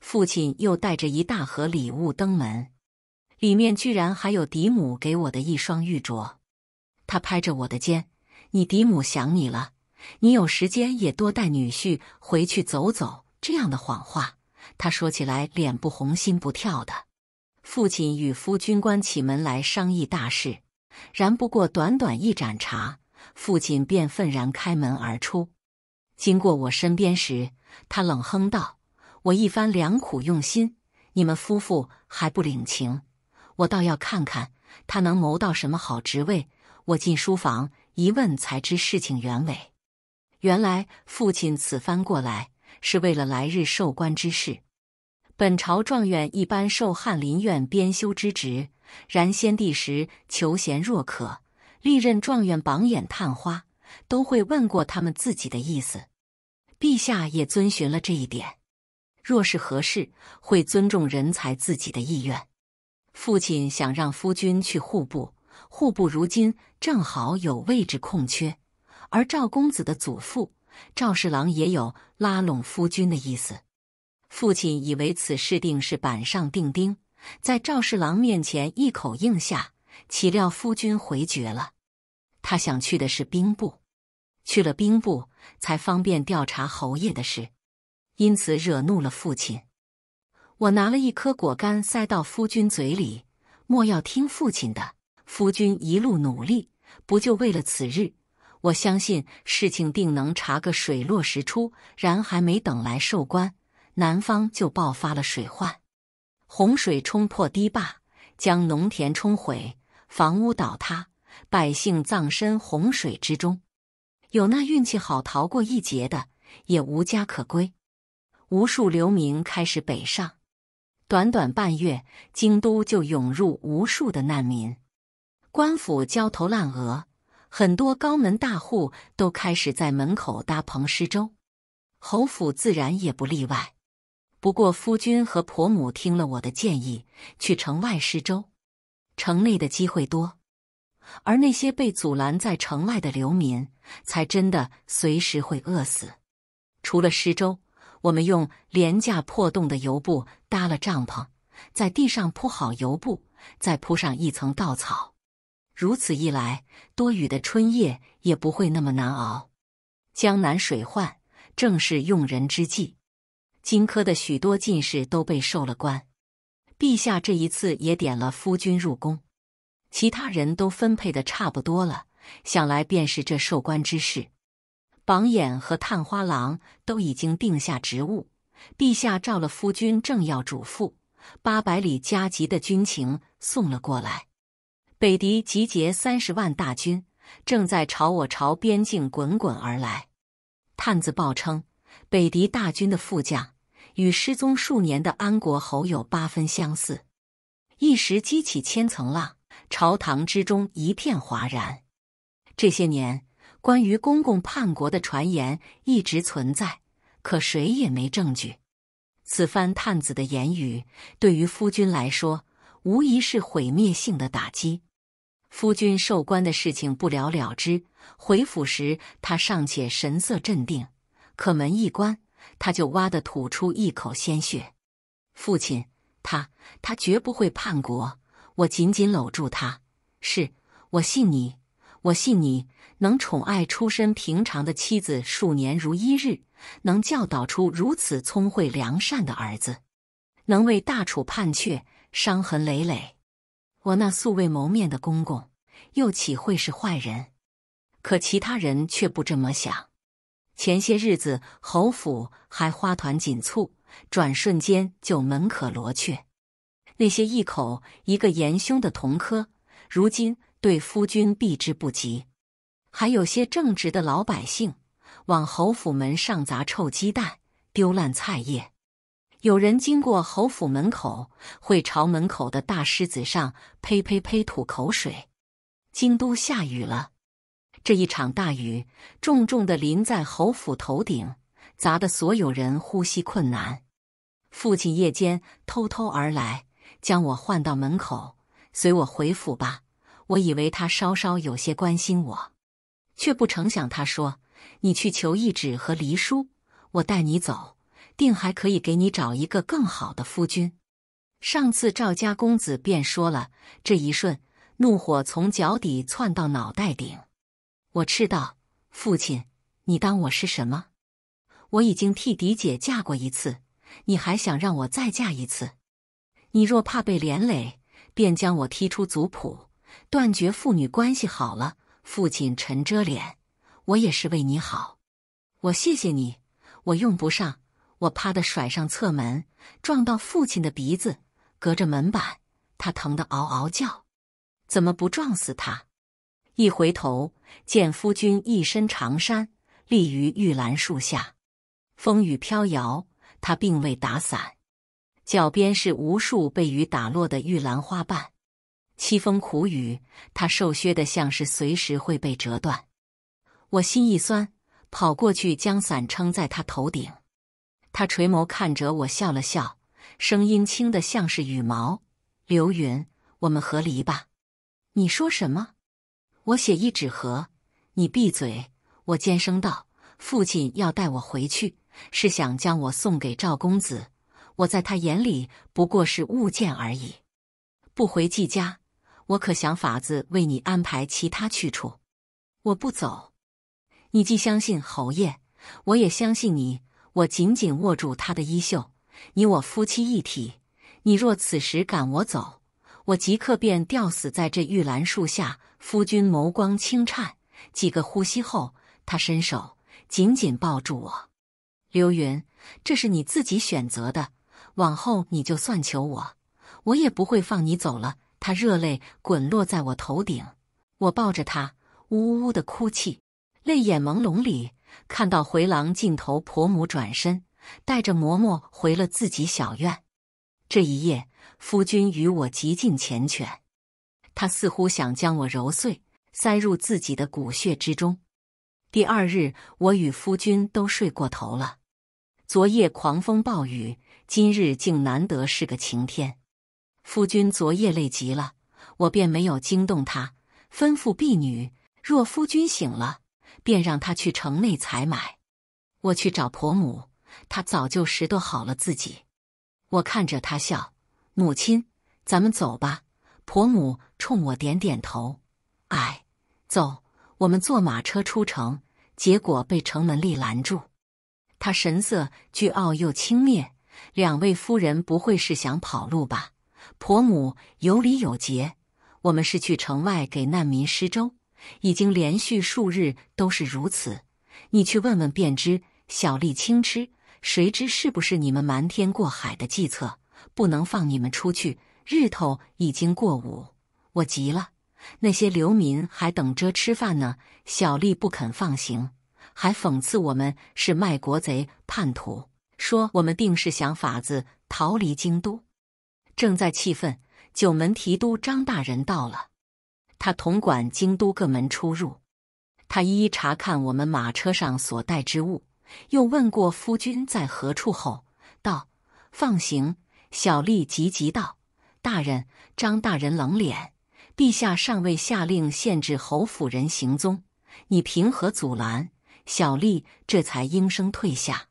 S1: 父亲又带着一大盒礼物登门，里面居然还有嫡母给我的一双玉镯。他拍着我的肩：“你嫡母想你了，你有时间也多带女婿回去走走。”这样的谎话。他说起来脸不红心不跳的，父亲与夫君关起门来商议大事，然不过短短一盏茶，父亲便愤然开门而出，经过我身边时，他冷哼道：“我一番良苦用心，你们夫妇还不领情？我倒要看看他能谋到什么好职位。”我进书房一问，才知事情原委，原来父亲此番过来。是为了来日授官之事。本朝状元一般受翰林院编修之职，然先帝时求贤若渴，历任状元、榜眼、探花都会问过他们自己的意思。陛下也遵循了这一点。若是合适，会尊重人才自己的意愿。父亲想让夫君去户部，户部如今正好有位置空缺，而赵公子的祖父。赵侍郎也有拉拢夫君的意思，父亲以为此事定是板上钉钉，在赵侍郎面前一口应下，岂料夫君回绝了。他想去的是兵部，去了兵部才方便调查侯爷的事，因此惹怒了父亲。我拿了一颗果干塞到夫君嘴里，莫要听父亲的。夫君一路努力，不就为了此日？我相信事情定能查个水落石出，然还没等来寿官，南方就爆发了水患，洪水冲破堤坝，将农田冲毁，房屋倒塌，百姓葬身洪水之中。有那运气好逃过一劫的，也无家可归。无数流民开始北上，短短半月，京都就涌入无数的难民，官府焦头烂额。很多高门大户都开始在门口搭棚施粥，侯府自然也不例外。不过夫君和婆母听了我的建议，去城外施粥，城内的机会多。而那些被阻拦在城外的流民，才真的随时会饿死。除了施粥，我们用廉价破洞的油布搭了帐篷，在地上铺好油布，再铺上一层稻草。如此一来，多雨的春夜也不会那么难熬。江南水患正是用人之际，荆轲的许多进士都被授了官。陛下这一次也点了夫君入宫，其他人都分配的差不多了，想来便是这授官之事。榜眼和探花郎都已经定下职务，陛下召了夫君，正要嘱咐八百里加急的军情送了过来。北狄集结三十万大军，正在朝我朝边境滚滚而来。探子报称，北狄大军的副将与失踪数年的安国侯有八分相似，一时激起千层浪，朝堂之中一片哗然。这些年，关于公公叛国的传言一直存在，可谁也没证据。此番探子的言语，对于夫君来说，无疑是毁灭性的打击。夫君受官的事情不了了之。回府时，他尚且神色镇定，可门一关，他就哇的吐出一口鲜血。父亲，他他绝不会叛国。我紧紧搂住他，是我信你，我信你能宠爱出身平常的妻子数年如一日，能教导出如此聪慧良善的儿子，能为大楚叛却伤痕累累。我那素未谋面的公公，又岂会是坏人？可其他人却不这么想。前些日子侯府还花团锦簇，转瞬间就门可罗雀。那些一口一个严兄的同科，如今对夫君避之不及；还有些正直的老百姓，往侯府门上砸臭鸡蛋、丢烂菜叶。有人经过侯府门口，会朝门口的大狮子上呸呸呸吐口水。京都下雨了，这一场大雨重重的淋在侯府头顶，砸得所有人呼吸困难。父亲夜间偷偷而来，将我唤到门口，随我回府吧。我以为他稍稍有些关心我，却不成想他说：“你去求一纸和黎叔，我带你走。”定还可以给你找一个更好的夫君。上次赵家公子便说了。这一瞬，怒火从脚底窜到脑袋顶。我斥道：“父亲，你当我是什么？我已经替嫡姐嫁过一次，你还想让我再嫁一次？你若怕被连累，便将我踢出族谱，断绝父女关系好了。”父亲沉着脸：“我也是为你好。我谢谢你，我用不上。”我啪的甩上侧门，撞到父亲的鼻子，隔着门板，他疼得嗷嗷叫。怎么不撞死他？一回头，见夫君一身长衫立于玉兰树下，风雨飘摇，他并未打伞。脚边是无数被雨打落的玉兰花瓣。凄风苦雨，他瘦削的像是随时会被折断。我心一酸，跑过去将伞撑在他头顶。他垂眸看着我，笑了笑，声音轻的像是羽毛。刘云，我们和离吧。你说什么？我写一纸和。你闭嘴！我尖声道。父亲要带我回去，是想将我送给赵公子。我在他眼里不过是物件而已。不回季家，我可想法子为你安排其他去处。我不走。你既相信侯爷，我也相信你。我紧紧握住他的衣袖，你我夫妻一体，你若此时赶我走，我即刻便吊死在这玉兰树下。夫君眸光轻颤，几个呼吸后，他伸手紧紧抱住我。刘云，这是你自己选择的，往后你就算求我，我也不会放你走了。他热泪滚落在我头顶，我抱着他，呜呜的哭泣，泪眼朦胧里。看到回廊尽头，婆母转身带着嬷嬷回了自己小院。这一夜，夫君与我极尽缱绻，他似乎想将我揉碎，塞入自己的骨血之中。第二日，我与夫君都睡过头了。昨夜狂风暴雨，今日竟难得是个晴天。夫君昨夜累极了，我便没有惊动他，吩咐婢女，若夫君醒了。便让他去城内采买。我去找婆母，她早就拾掇好了自己。我看着她笑，母亲，咱们走吧。婆母冲我点点头。哎，走，我们坐马车出城。结果被城门吏拦住。他神色倨傲又轻蔑。两位夫人不会是想跑路吧？婆母有礼有节，我们是去城外给难民施粥。已经连续数日都是如此，你去问问便知。小丽轻吃，谁知是不是你们瞒天过海的计策？不能放你们出去。日头已经过午，我急了，那些流民还等着吃饭呢。小丽不肯放行，还讽刺我们是卖国贼、叛徒，说我们定是想法子逃离京都。正在气愤，九门提督张大人到了。他统管京都各门出入，他一一查看我们马车上所带之物，又问过夫君在何处后，道：“放行。”小丽急急道：“大人，张大人冷脸，陛下尚未下令限制侯府人行踪，你凭何阻拦？”小丽这才应声退下。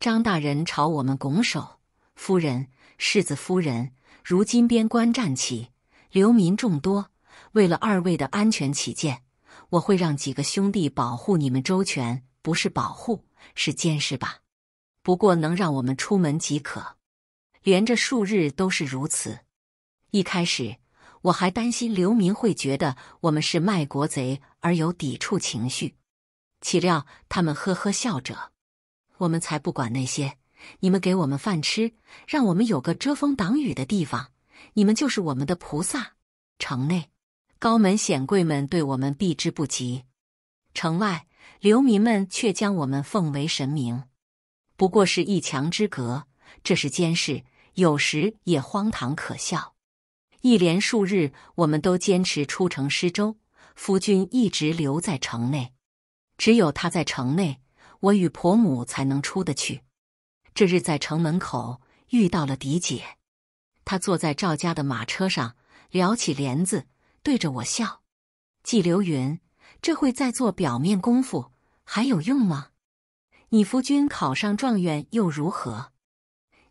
S1: 张大人朝我们拱手：“夫人，世子夫人，如今边关战起，流民众多。”为了二位的安全起见，我会让几个兄弟保护你们周全，不是保护，是监视吧。不过能让我们出门即可。连着数日都是如此。一开始我还担心刘明会觉得我们是卖国贼而有抵触情绪，岂料他们呵呵笑着。我们才不管那些，你们给我们饭吃，让我们有个遮风挡雨的地方，你们就是我们的菩萨。城内。高门显贵们对我们避之不及，城外流民们却将我们奉为神明。不过是一墙之隔，这是监视，有时也荒唐可笑。一连数日，我们都坚持出城施粥，夫君一直留在城内。只有他在城内，我与婆母才能出得去。这日在城门口遇到了狄姐，她坐在赵家的马车上，撩起帘子。对着我笑，季流云，这会再做表面功夫还有用吗？你夫君考上状元又如何？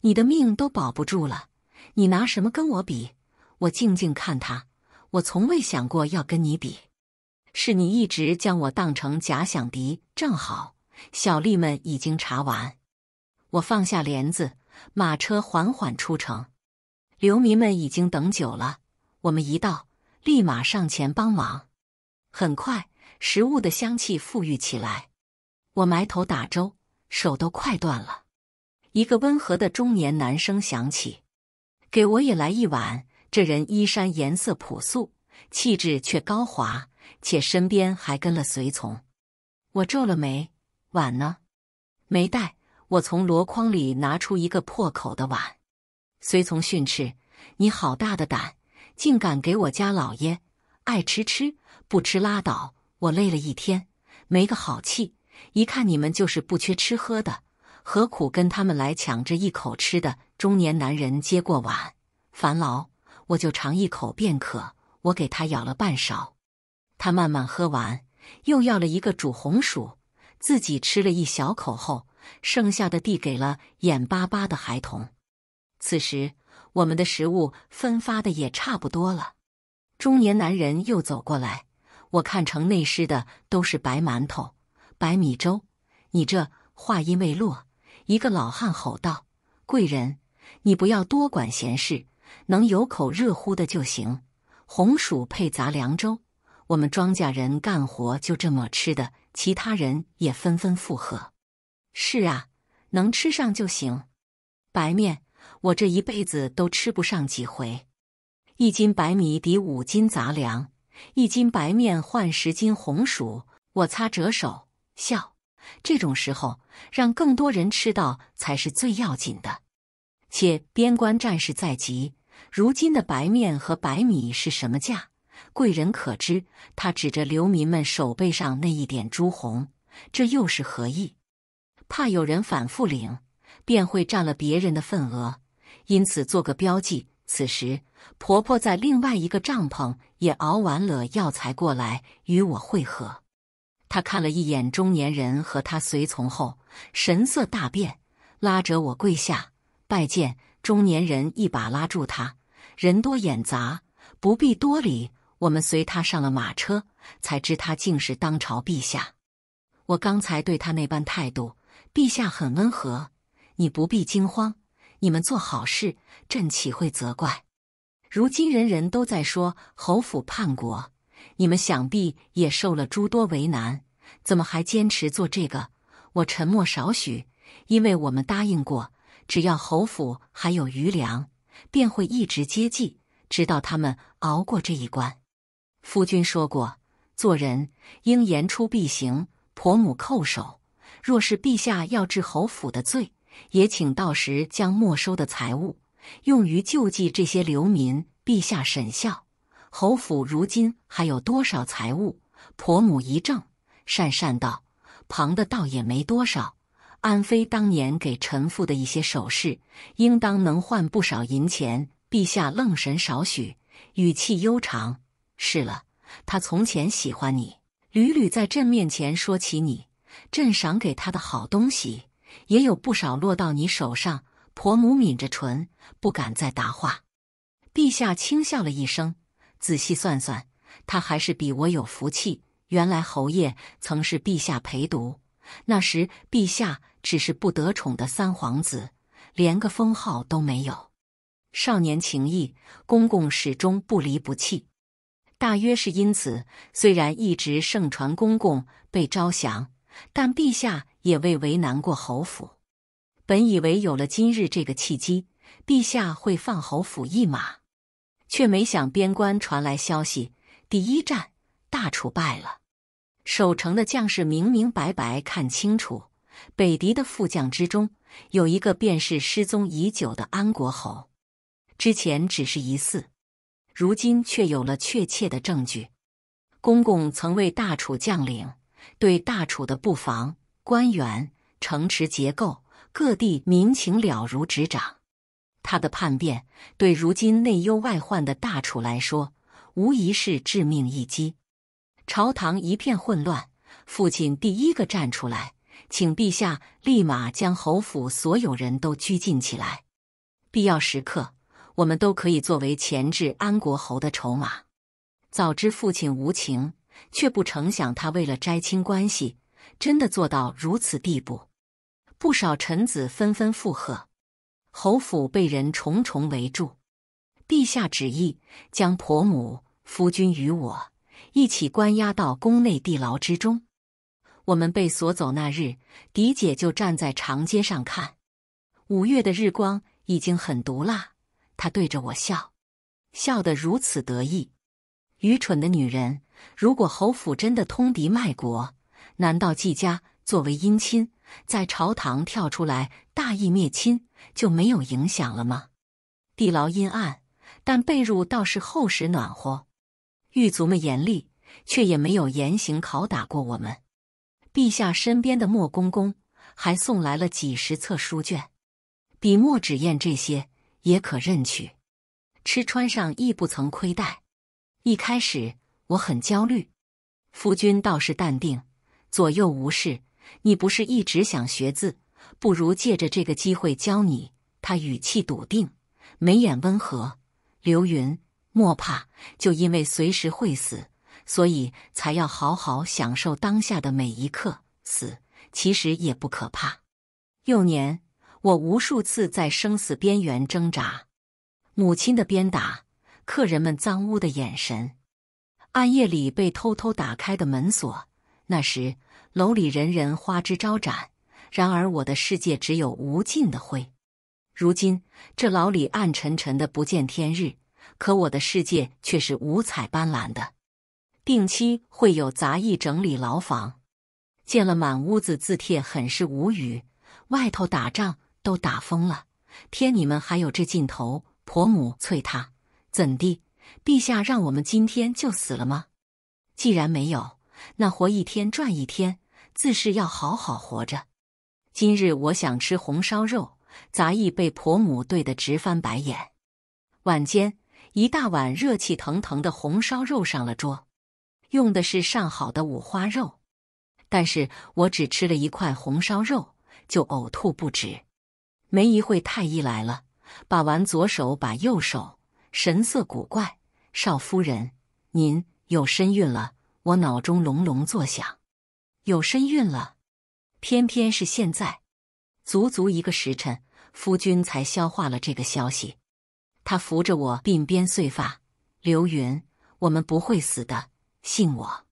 S1: 你的命都保不住了，你拿什么跟我比？我静静看他，我从未想过要跟你比，是你一直将我当成假想敌。正好，小吏们已经查完，我放下帘子，马车缓缓出城，流民们已经等久了，我们一到。立马上前帮忙，很快食物的香气馥郁起来。我埋头打粥，手都快断了。一个温和的中年男声响起：“给我也来一碗。”这人衣衫颜色朴素，气质却高华，且身边还跟了随从。我皱了眉：“碗呢？没带。”我从箩筐里拿出一个破口的碗。随从训斥：“你好大的胆！”竟敢给我家老爷爱吃吃，不吃拉倒！我累了一天，没个好气。一看你们就是不缺吃喝的，何苦跟他们来抢这一口吃的？中年男人接过碗，烦劳，我就尝一口便可。我给他舀了半勺，他慢慢喝完，又要了一个煮红薯，自己吃了一小口后，剩下的递给了眼巴巴的孩童。此时。我们的食物分发的也差不多了。中年男人又走过来，我看城内吃的都是白馒头、白米粥。你这话音未落，一个老汉吼道：“贵人，你不要多管闲事，能有口热乎的就行。红薯配杂粮粥，我们庄稼人干活就这么吃的。”其他人也纷纷附和：“是啊，能吃上就行。”白面。我这一辈子都吃不上几回，一斤白米抵五斤杂粮，一斤白面换十斤红薯。我擦折手笑，这种时候让更多人吃到才是最要紧的。且边关战事在即，如今的白面和白米是什么价？贵人可知？他指着流民们手背上那一点朱红，这又是何意？怕有人反复领，便会占了别人的份额。因此做个标记。此时，婆婆在另外一个帐篷也熬完了药材，过来与我会合。她看了一眼中年人和他随从后，神色大变，拉着我跪下拜见中年人。一把拉住他，人多眼杂，不必多礼。我们随他上了马车，才知他竟是当朝陛下。我刚才对他那般态度，陛下很温和，你不必惊慌。你们做好事，朕岂会责怪？如今人人都在说侯府叛国，你们想必也受了诸多为难，怎么还坚持做这个？我沉默少许，因为我们答应过，只要侯府还有余粮，便会一直接济，直到他们熬过这一关。夫君说过，做人应言出必行。婆母叩首，若是陛下要治侯府的罪。也请到时将没收的财物用于救济这些流民，陛下审笑，侯府如今还有多少财物？婆母一怔，讪讪道：“旁的倒也没多少，安妃当年给臣父的一些首饰，应当能换不少银钱。”陛下愣神少许，语气悠长：“是了，他从前喜欢你，屡屡在朕面前说起你，朕赏给他的好东西。”也有不少落到你手上。婆母抿着唇，不敢再答话。陛下轻笑了一声，仔细算算，他还是比我有福气。原来侯爷曾是陛下陪读，那时陛下只是不得宠的三皇子，连个封号都没有。少年情谊，公公始终不离不弃。大约是因此，虽然一直盛传公公被招降，但陛下。也未为难过侯府，本以为有了今日这个契机，陛下会放侯府一马，却没想边关传来消息，第一战大楚败了。守城的将士明明白白看清楚，北狄的副将之中有一个便是失踪已久的安国侯，之前只是疑似，如今却有了确切的证据。公公曾为大楚将领，对大楚的布防。官员、城池结构、各地民情了如指掌。他的叛变对如今内忧外患的大楚来说，无疑是致命一击。朝堂一片混乱，父亲第一个站出来，请陛下立马将侯府所有人都拘禁起来。必要时刻，我们都可以作为钳制安国侯的筹码。早知父亲无情，却不成想他为了摘清关系。真的做到如此地步，不少臣子纷纷附和。侯府被人重重围住，陛下旨意将婆母、夫君与我一起关押到宫内地牢之中。我们被锁走那日，狄姐就站在长街上看。五月的日光已经很毒辣，她对着我笑，笑得如此得意。愚蠢的女人，如果侯府真的通敌卖国。难道季家作为姻亲，在朝堂跳出来大义灭亲就没有影响了吗？地牢阴暗，但被褥倒是厚实暖和。狱卒们严厉，却也没有严刑拷打过我们。陛下身边的莫公公还送来了几十册书卷，笔墨纸砚这些也可任取。吃穿上亦不曾亏待。一开始我很焦虑，夫君倒是淡定。左右无事，你不是一直想学字？不如借着这个机会教你。他语气笃定，眉眼温和。刘云，莫怕。就因为随时会死，所以才要好好享受当下的每一刻。死其实也不可怕。幼年，我无数次在生死边缘挣扎，母亲的鞭打，客人们脏污的眼神，暗夜里被偷偷打开的门锁。那时，楼里人人花枝招展；然而，我的世界只有无尽的灰。如今，这牢里暗沉沉的，不见天日；可我的世界却是五彩斑斓的。定期会有杂役整理牢房，见了满屋子字帖，很是无语。外头打仗都打疯了，天！你们还有这劲头？婆母催他：怎地？陛下让我们今天就死了吗？既然没有。那活一天赚一天，自是要好好活着。今日我想吃红烧肉，杂役被婆母对得直翻白眼。晚间一大碗热气腾腾的红烧肉上了桌，用的是上好的五花肉，但是我只吃了一块红烧肉就呕吐不止。没一会，太医来了，把完左手把右手，神色古怪。少夫人，您有身孕了。我脑中隆隆作响，有身孕了，偏偏是现在。足足一个时辰，夫君才消化了这个消息。他扶着我鬓边碎发，刘云，我们不会死的，信我。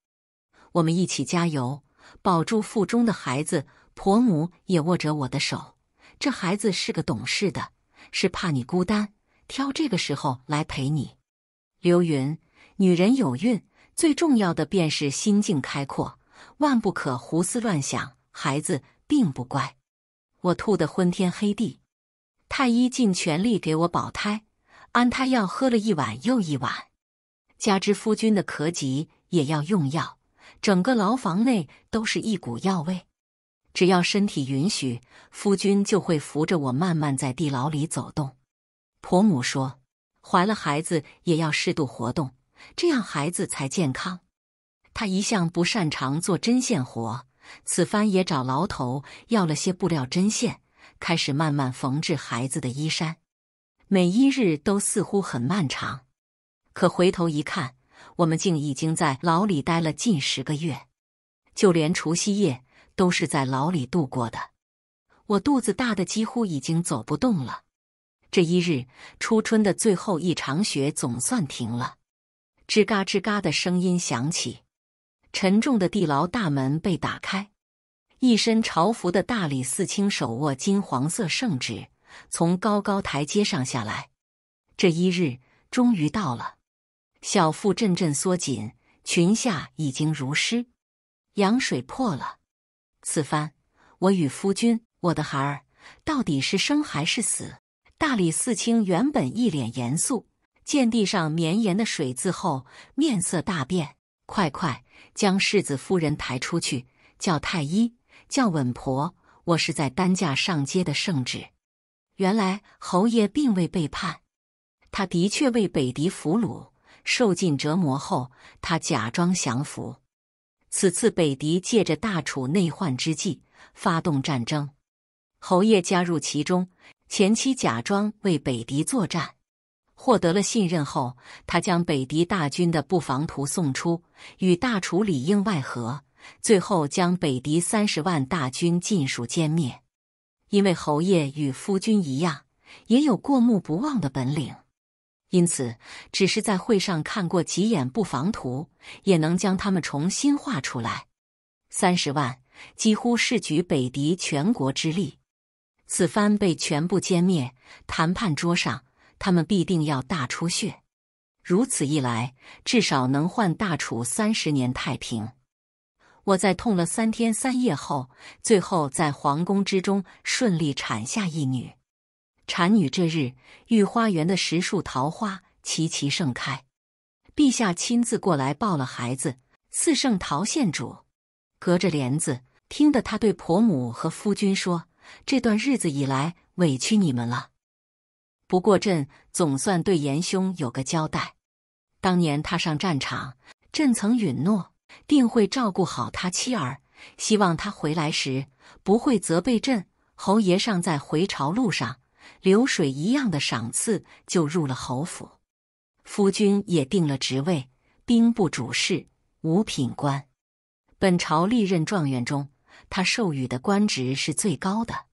S1: 我们一起加油，保住腹中的孩子。婆母也握着我的手，这孩子是个懂事的，是怕你孤单，挑这个时候来陪你。刘云，女人有孕。最重要的便是心境开阔，万不可胡思乱想。孩子并不乖，我吐得昏天黑地。太医尽全力给我保胎，安胎药喝了一碗又一碗。加之夫君的咳疾也要用药，整个牢房内都是一股药味。只要身体允许，夫君就会扶着我慢慢在地牢里走动。婆母说，怀了孩子也要适度活动。这样孩子才健康。他一向不擅长做针线活，此番也找牢头要了些布料针线，开始慢慢缝制孩子的衣衫。每一日都似乎很漫长，可回头一看，我们竟已经在牢里待了近十个月，就连除夕夜都是在牢里度过的。我肚子大的几乎已经走不动了。这一日，初春的最后一场雪总算停了。吱嘎吱嘎的声音响起，沉重的地牢大门被打开。一身朝服的大理寺卿手握金黄色圣旨，从高高台阶上下来。这一日终于到了，小腹阵阵缩紧，裙下已经如湿，羊水破了。此番我与夫君，我的孩儿，到底是生还是死？大理寺卿原本一脸严肃。见地上绵延的水渍后，面色大变。快快将世子夫人抬出去，叫太医，叫稳婆。我是在担架上接的圣旨。原来侯爷并未背叛，他的确为北狄俘虏，受尽折磨后，他假装降服。此次北狄借着大楚内患之际发动战争，侯爷加入其中，前期假装为北狄作战。获得了信任后，他将北敌大军的布防图送出，与大楚里应外合，最后将北敌三十万大军尽数歼灭。因为侯爷与夫君一样，也有过目不忘的本领，因此只是在会上看过几眼布防图，也能将他们重新画出来。三十万几乎是举北敌全国之力，此番被全部歼灭。谈判桌上。他们必定要大出血，如此一来，至少能换大楚三十年太平。我在痛了三天三夜后，最后在皇宫之中顺利产下一女。产女这日，御花园的十树桃花齐齐盛开，陛下亲自过来抱了孩子。四圣陶县主隔着帘子听得他对婆母和夫君说：“这段日子以来，委屈你们了。”不过，朕总算对严兄有个交代。当年他上战场，朕曾允诺，定会照顾好他妻儿，希望他回来时不会责备朕。侯爷尚在回朝路上，流水一样的赏赐就入了侯府，夫君也定了职位，兵部主事，五品官。本朝历任状元中，他授予的官职是最高的。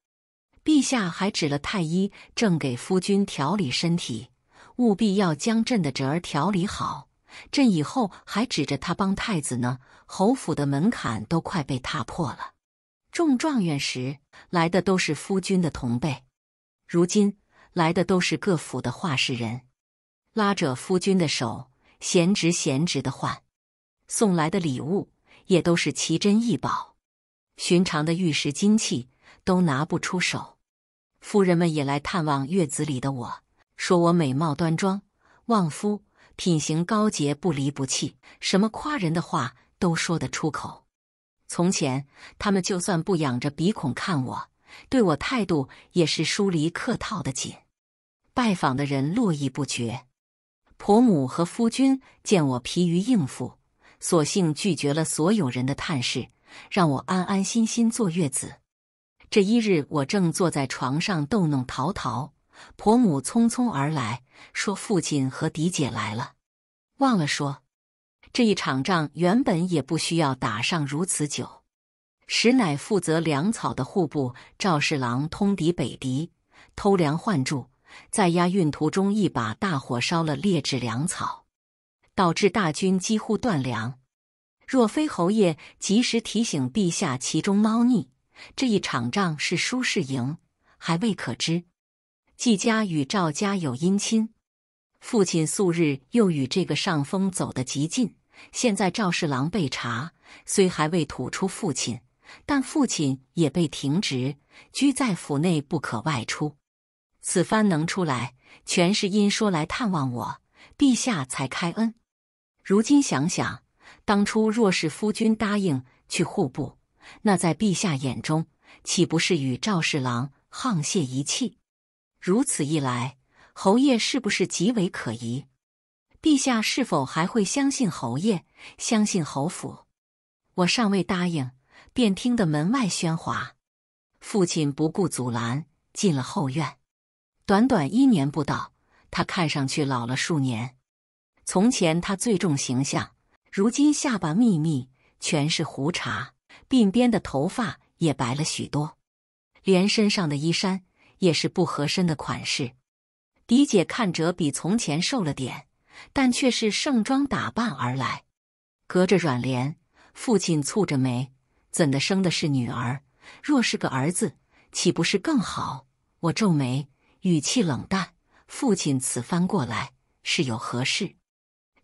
S1: 陛下还指了太医，正给夫君调理身体，务必要将朕的侄儿调理好。朕以后还指着他帮太子呢。侯府的门槛都快被踏破了。中状元时来的都是夫君的同辈，如今来的都是各府的画室人，拉着夫君的手，闲职闲职的换，送来的礼物也都是奇珍异宝，寻常的玉石金器都拿不出手。夫人们也来探望月子里的我，说我美貌端庄，旺夫，品行高洁，不离不弃，什么夸人的话都说得出口。从前他们就算不仰着鼻孔看我，对我态度也是疏离客套的紧。拜访的人络绎不绝，婆母和夫君见我疲于应付，索性拒绝了所有人的探视，让我安安心心坐月子。这一日，我正坐在床上逗弄陶陶，婆母匆匆而来，说父亲和嫡姐来了。忘了说，这一场仗原本也不需要打上如此久，实乃负责粮草的户部赵侍郎通敌北敌，偷粮换柱，在押运途中一把大火烧了劣质粮草，导致大军几乎断粮。若非侯爷及时提醒陛下其中猫腻。这一场仗是输是赢，还未可知。季家与赵家有姻亲，父亲素日又与这个上峰走得极近。现在赵侍郎被查，虽还未吐出父亲，但父亲也被停职，居在府内不可外出。此番能出来，全是因说来探望我，陛下才开恩。如今想想，当初若是夫君答应去户部，那在陛下眼中，岂不是与赵侍郎沆瀣一气？如此一来，侯爷是不是极为可疑？陛下是否还会相信侯爷，相信侯府？我尚未答应，便听得门外喧哗。父亲不顾阻拦，进了后院。短短一年不到，他看上去老了数年。从前他最重形象，如今下巴密密，全是胡茬。鬓边的头发也白了许多，连身上的衣衫也是不合身的款式。狄姐看着比从前瘦了点，但却是盛装打扮而来。隔着软帘，父亲蹙着眉：“怎的生的是女儿？若是个儿子，岂不是更好？”我皱眉，语气冷淡：“父亲此番过来是有何事？”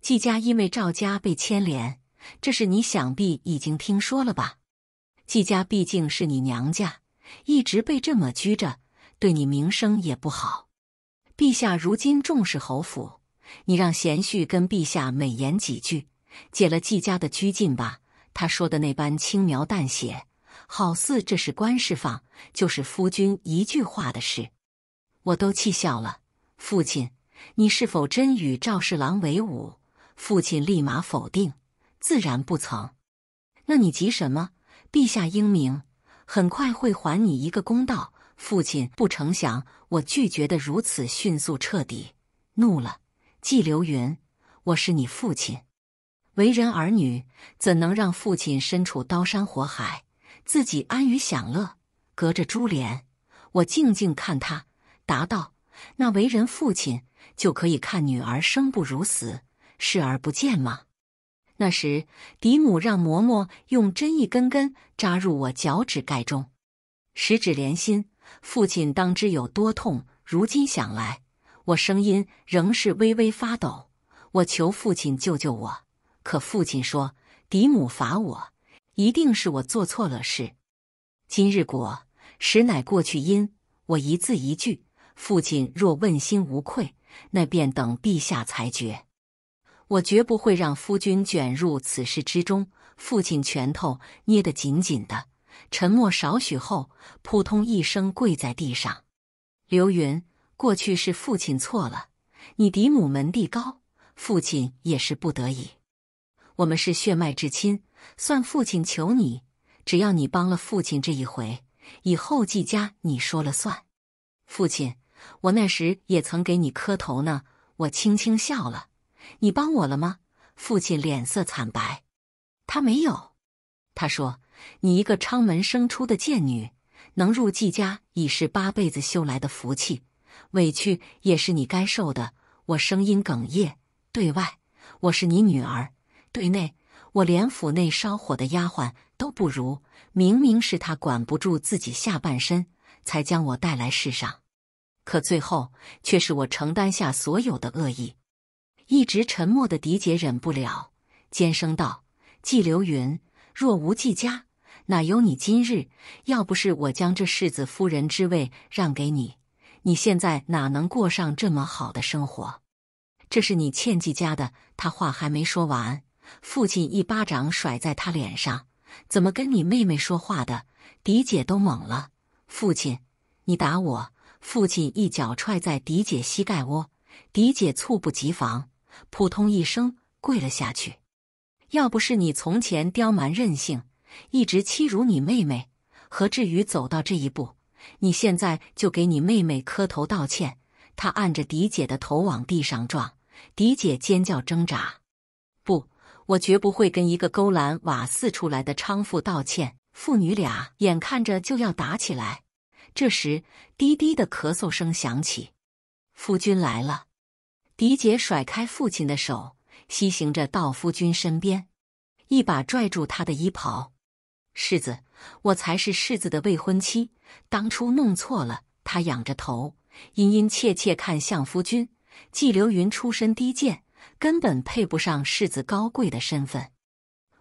S1: 季家因为赵家被牵连，这事你想必已经听说了吧？纪家毕竟是你娘家，一直被这么拘着，对你名声也不好。陛下如今重视侯府，你让贤婿跟陛下美言几句，解了纪家的拘禁吧。他说的那般轻描淡写，好似这是官释放，就是夫君一句话的事，我都气笑了。父亲，你是否真与赵侍郎为伍？父亲立马否定，自然不曾。那你急什么？陛下英明，很快会还你一个公道。父亲不成想，我拒绝得如此迅速彻底，怒了。季流云，我是你父亲，为人儿女，怎能让父亲身处刀山火海，自己安于享乐？隔着珠帘，我静静看他，答道：“那为人父亲，就可以看女儿生不如死，视而不见吗？”那时，嫡母让嬷嬷用针一根根扎入我脚趾盖中，十指连心，父亲当知有多痛。如今想来，我声音仍是微微发抖。我求父亲救救我，可父亲说：“嫡母罚我，一定是我做错了事。今日果实乃过去因，我一字一句，父亲若问心无愧，那便等陛下裁决。”我绝不会让夫君卷入此事之中。父亲拳头捏得紧紧的，沉默少许后，扑通一声跪在地上。刘云，过去是父亲错了，你嫡母门第高，父亲也是不得已。我们是血脉至亲，算父亲求你，只要你帮了父亲这一回，以后继家你说了算。父亲，我那时也曾给你磕头呢。我轻轻笑了。你帮我了吗？父亲脸色惨白。他没有。他说：“你一个昌门生出的贱女，能入季家已是八辈子修来的福气，委屈也是你该受的。”我声音哽咽。对外，我是你女儿；对内，我连府内烧火的丫鬟都不如。明明是他管不住自己下半身，才将我带来世上，可最后却是我承担下所有的恶意。一直沉默的狄姐忍不了，尖声道：“季流云，若无季家，哪有你今日？要不是我将这世子夫人之位让给你，你现在哪能过上这么好的生活？这是你欠季家的。”他话还没说完，父亲一巴掌甩在他脸上：“怎么跟你妹妹说话的？”狄姐都懵了。“父亲，你打我！”父亲一脚踹在狄姐膝盖窝，狄姐猝不及防。扑通一声，跪了下去。要不是你从前刁蛮任性，一直欺辱你妹妹，何至于走到这一步？你现在就给你妹妹磕头道歉。他按着狄姐的头往地上撞，狄姐尖叫挣扎。不，我绝不会跟一个勾栏瓦肆出来的娼妇道歉。父女俩眼看着就要打起来，这时滴滴的咳嗽声响起，夫君来了。狄姐甩开父亲的手，西行着到夫君身边，一把拽住他的衣袍。世子，我才是世子的未婚妻，当初弄错了。她仰着头，殷殷切切看向夫君。季流云出身低贱，根本配不上世子高贵的身份。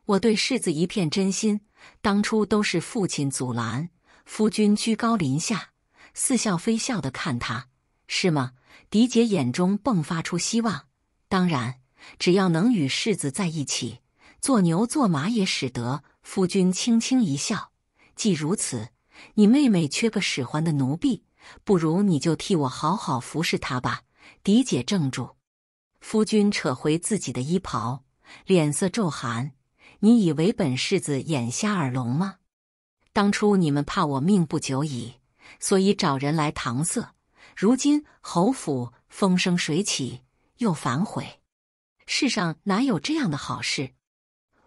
S1: 我对世子一片真心，当初都是父亲阻拦。夫君居高临下，似笑非笑的看她，是吗？狄姐眼中迸发出希望。当然，只要能与世子在一起，做牛做马也使得。夫君轻轻一笑，既如此，你妹妹缺个使唤的奴婢，不如你就替我好好服侍她吧。狄姐怔住，夫君扯回自己的衣袍，脸色骤寒。你以为本世子眼瞎耳聋吗？当初你们怕我命不久矣，所以找人来搪塞。如今侯府风生水起，又反悔，世上哪有这样的好事？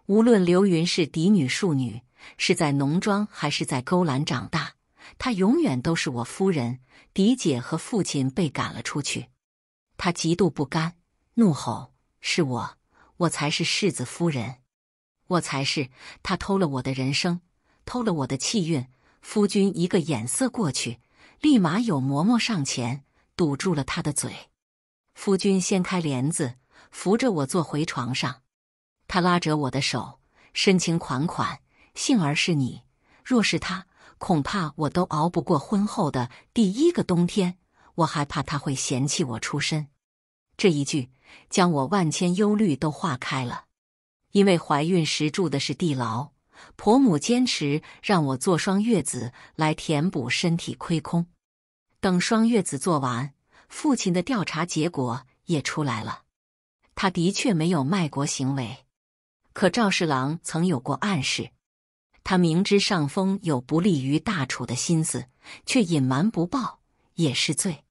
S1: 无论刘云是嫡女庶女，是在农庄还是在勾栏长大，她永远都是我夫人。嫡姐和父亲被赶了出去，她极度不甘，怒吼：“是我，我才是世子夫人，我才是！”她偷了我的人生，偷了我的气运。夫君一个眼色过去。立马有嬷嬷上前堵住了她的嘴。夫君掀开帘子，扶着我坐回床上。他拉着我的手，深情款款。幸而是你，若是他，恐怕我都熬不过婚后的第一个冬天。我还怕他会嫌弃我出身。这一句将我万千忧虑都化开了。因为怀孕时住的是地牢，婆母坚持让我坐双月子来填补身体亏空。等双月子做完，父亲的调查结果也出来了。他的确没有卖国行为，可赵侍郎曾有过暗示。他明知上峰有不利于大楚的心思，却隐瞒不报，也是罪。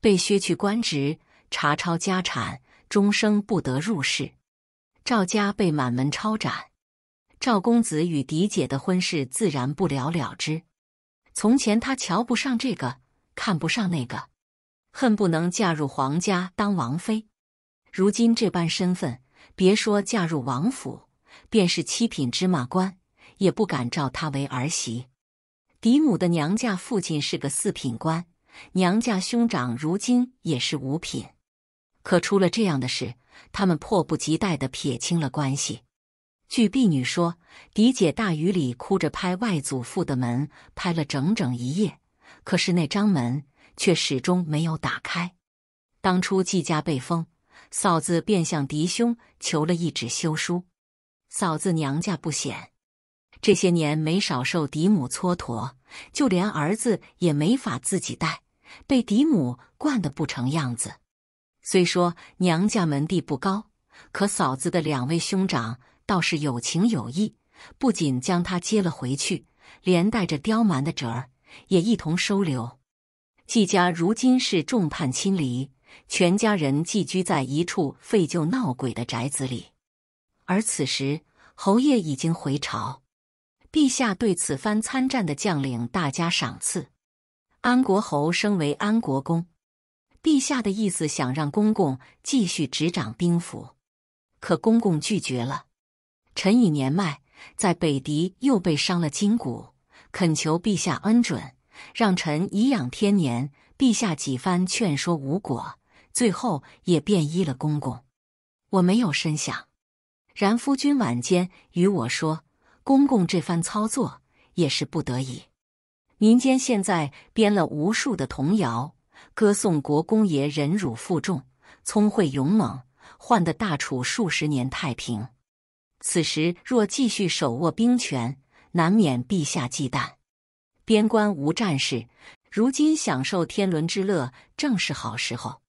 S1: 被削去官职，查抄家产，终生不得入仕。赵家被满门抄斩，赵公子与嫡姐的婚事自然不了了之。从前他瞧不上这个。看不上那个，恨不能嫁入皇家当王妃。如今这般身份，别说嫁入王府，便是七品芝麻官也不敢召她为儿媳。嫡母的娘家父亲是个四品官，娘家兄长如今也是五品。可出了这样的事，他们迫不及待的撇清了关系。据婢女说，嫡姐大雨里哭着拍外祖父的门，拍了整整一夜。可是那张门却始终没有打开。当初季家被封，嫂子便向嫡兄求了一纸休书。嫂子娘家不显，这些年没少受嫡母蹉跎，就连儿子也没法自己带，被嫡母惯得不成样子。虽说娘家门第不高，可嫂子的两位兄长倒是有情有义，不仅将她接了回去，连带着刁蛮的侄儿。也一同收留。季家如今是众叛亲离，全家人寄居在一处废旧闹鬼的宅子里。而此时，侯爷已经回朝，陛下对此番参战的将领大加赏赐，安国侯升为安国公。陛下的意思想让公公继续执掌兵符，可公公拒绝了。臣已年迈，在北狄又被伤了筋骨。恳求陛下恩准，让臣颐养天年。陛下几番劝说无果，最后也便依了公公。我没有深想，然夫君晚间与我说，公公这番操作也是不得已。民间现在编了无数的童谣，歌颂国公爷忍辱负重、聪慧勇猛，换得大楚数十年太平。此时若继续手握兵权，难免陛下忌惮，边关无战事，如今享受天伦之乐正是好时候。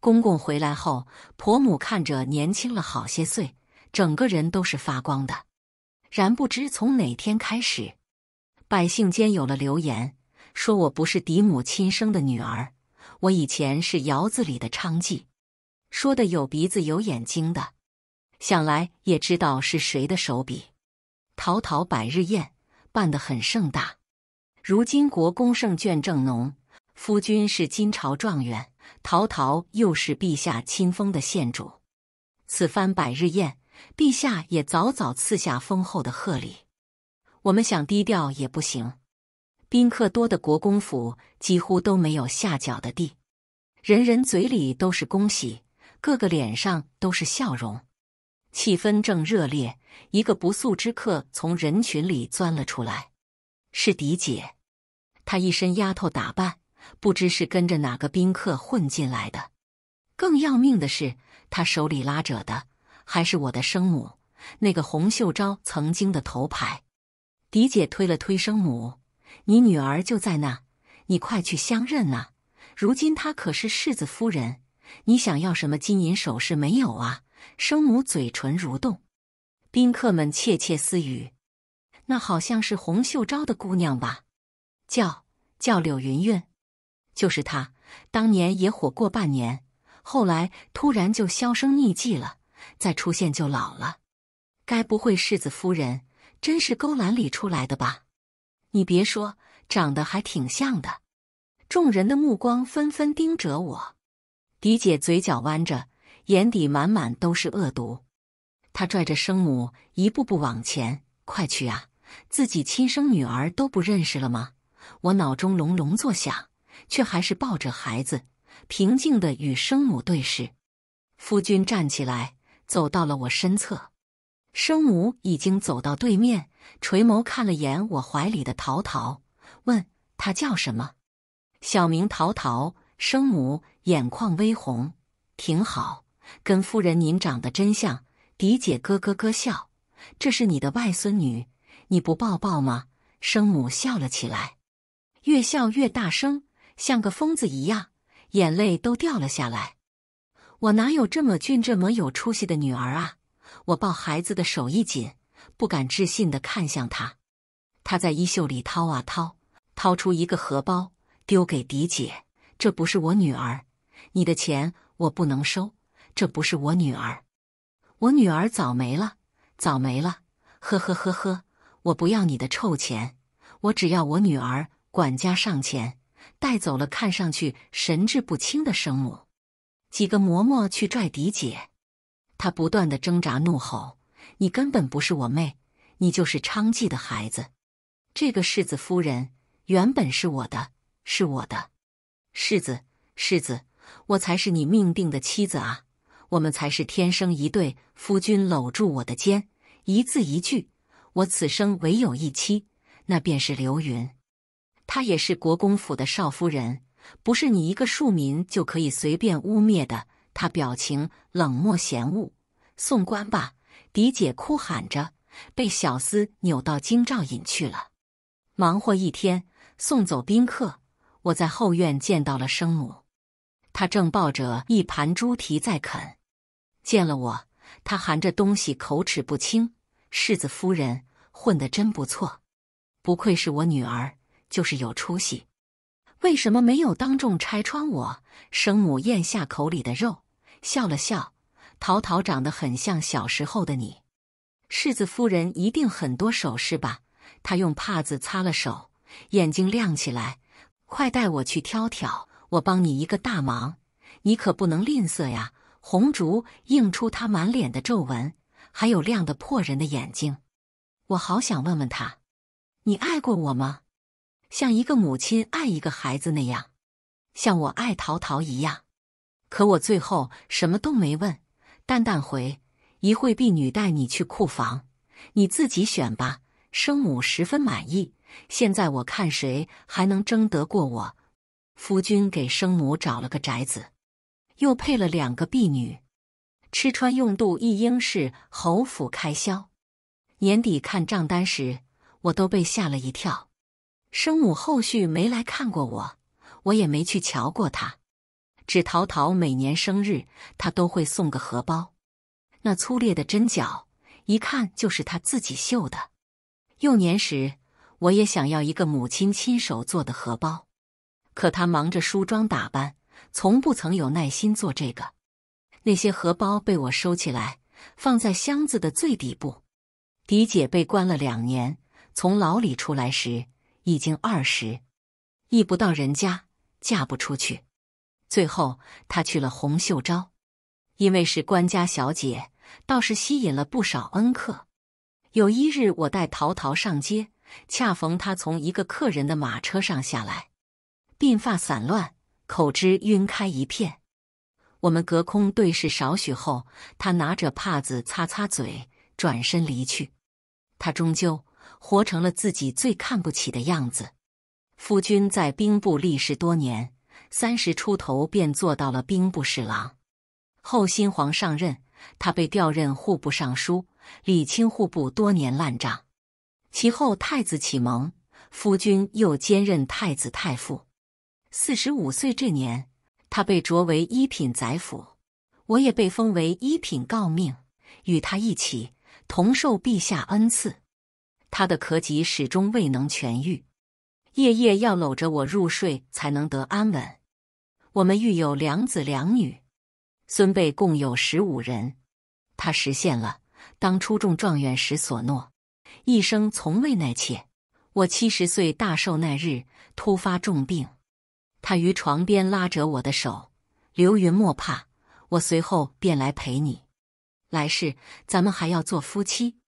S1: 公公回来后，婆母看着年轻了好些岁，整个人都是发光的。然不知从哪天开始，百姓间有了流言，说我不是嫡母亲生的女儿，我以前是窑子里的娼妓，说的有鼻子有眼睛的，想来也知道是谁的手笔。陶陶百日宴办得很盛大，如今国公圣卷正浓，夫君是金朝状元，陶陶又是陛下亲封的县主，此番百日宴，陛下也早早赐下丰厚的贺礼。我们想低调也不行，宾客多的国公府几乎都没有下脚的地，人人嘴里都是恭喜，个个脸上都是笑容，气氛正热烈。一个不速之客从人群里钻了出来，是狄姐。她一身丫头打扮，不知是跟着哪个宾客混进来的。更要命的是，她手里拉着的还是我的生母，那个洪秀昭曾经的头牌。狄姐推了推生母：“你女儿就在那，你快去相认啊！如今她可是世子夫人，你想要什么金银首饰没有啊？”生母嘴唇蠕动。宾客们窃窃私语：“那好像是洪秀昭的姑娘吧？叫叫柳云云，就是她。当年也火过半年，后来突然就销声匿迹了，再出现就老了。该不会世子夫人真是勾栏里出来的吧？你别说，长得还挺像的。”众人的目光纷纷盯着我，嫡姐嘴角弯着，眼底满满都是恶毒。他拽着生母一步步往前，快去啊！自己亲生女儿都不认识了吗？我脑中隆隆作响，却还是抱着孩子，平静的与生母对视。夫君站起来，走到了我身侧。生母已经走到对面，垂眸看了眼我怀里的陶陶，问：“他叫什么？”“小名陶陶。”生母眼眶微红，挺好，跟夫人您长得真像。嫡姐咯咯咯笑，这是你的外孙女，你不抱抱吗？生母笑了起来，越笑越大声，像个疯子一样，眼泪都掉了下来。我哪有这么俊、这么有出息的女儿啊？我抱孩子的手一紧，不敢置信的看向他。他在衣袖里掏啊掏，掏出一个荷包，丢给嫡姐：“这不是我女儿，你的钱我不能收，这不是我女儿。”我女儿早没了，早没了，呵呵呵呵！我不要你的臭钱，我只要我女儿。管家上前带走了看上去神志不清的生母，几个嬷嬷去拽嫡姐，她不断的挣扎怒吼：“你根本不是我妹，你就是昌妓的孩子！这个世子夫人原本是我的，是我的，世子，世子，我才是你命定的妻子啊！”我们才是天生一对，夫君搂住我的肩，一字一句：“我此生唯有一妻，那便是刘云。她也是国公府的少夫人，不是你一个庶民就可以随便污蔑的。”他表情冷漠嫌恶。送官吧，狄姐哭喊着，被小厮扭到京兆尹去了。忙活一天，送走宾客，我在后院见到了生母，她正抱着一盘猪蹄在啃。见了我，他含着东西，口齿不清。世子夫人混得真不错，不愧是我女儿，就是有出息。为什么没有当众拆穿我？生母咽下口里的肉，笑了笑。陶陶长得很像小时候的你。世子夫人一定很多首饰吧？她用帕子擦了手，眼睛亮起来。快带我去挑挑，我帮你一个大忙，你可不能吝啬呀。红烛映出他满脸的皱纹，还有亮得破人的眼睛。我好想问问他，你爱过我吗？像一个母亲爱一个孩子那样，像我爱陶陶一样。可我最后什么都没问。淡淡回，一会婢女带你去库房，你自己选吧。生母十分满意。现在我看谁还能争得过我。夫君给生母找了个宅子。又配了两个婢女，吃穿用度一应是侯府开销。年底看账单时，我都被吓了一跳。生母后续没来看过我，我也没去瞧过她，只淘淘每年生日，她都会送个荷包。那粗劣的针脚，一看就是她自己绣的。幼年时，我也想要一个母亲亲手做的荷包，可她忙着梳妆打扮。从不曾有耐心做这个。那些荷包被我收起来，放在箱子的最底部。嫡姐被关了两年，从牢里出来时已经二十，一不到人家嫁不出去。最后她去了红秀昭，因为是官家小姐，倒是吸引了不少恩客。有一日，我带陶陶上街，恰逢她从一个客人的马车上下来，鬓发散乱。口汁晕开一片，我们隔空对视少许后，他拿着帕子擦擦嘴，转身离去。他终究活成了自己最看不起的样子。夫君在兵部历时多年，三十出头便做到了兵部侍郎。后新皇上任，他被调任户部尚书，理清户部多年烂账。其后太子启蒙，夫君又兼任太子太傅。四十五岁这年，他被擢为一品宰辅，我也被封为一品诰命，与他一起同受陛下恩赐。他的咳疾始终未能痊愈，夜夜要搂着我入睡才能得安稳。我们育有两子两女，孙辈共有十五人。他实现了当初中状元时所诺，一生从未纳妾。我七十岁大寿那日，突发重病。他于床边拉着我的手，刘云莫怕，我随后便来陪你。来世咱们还要做夫妻。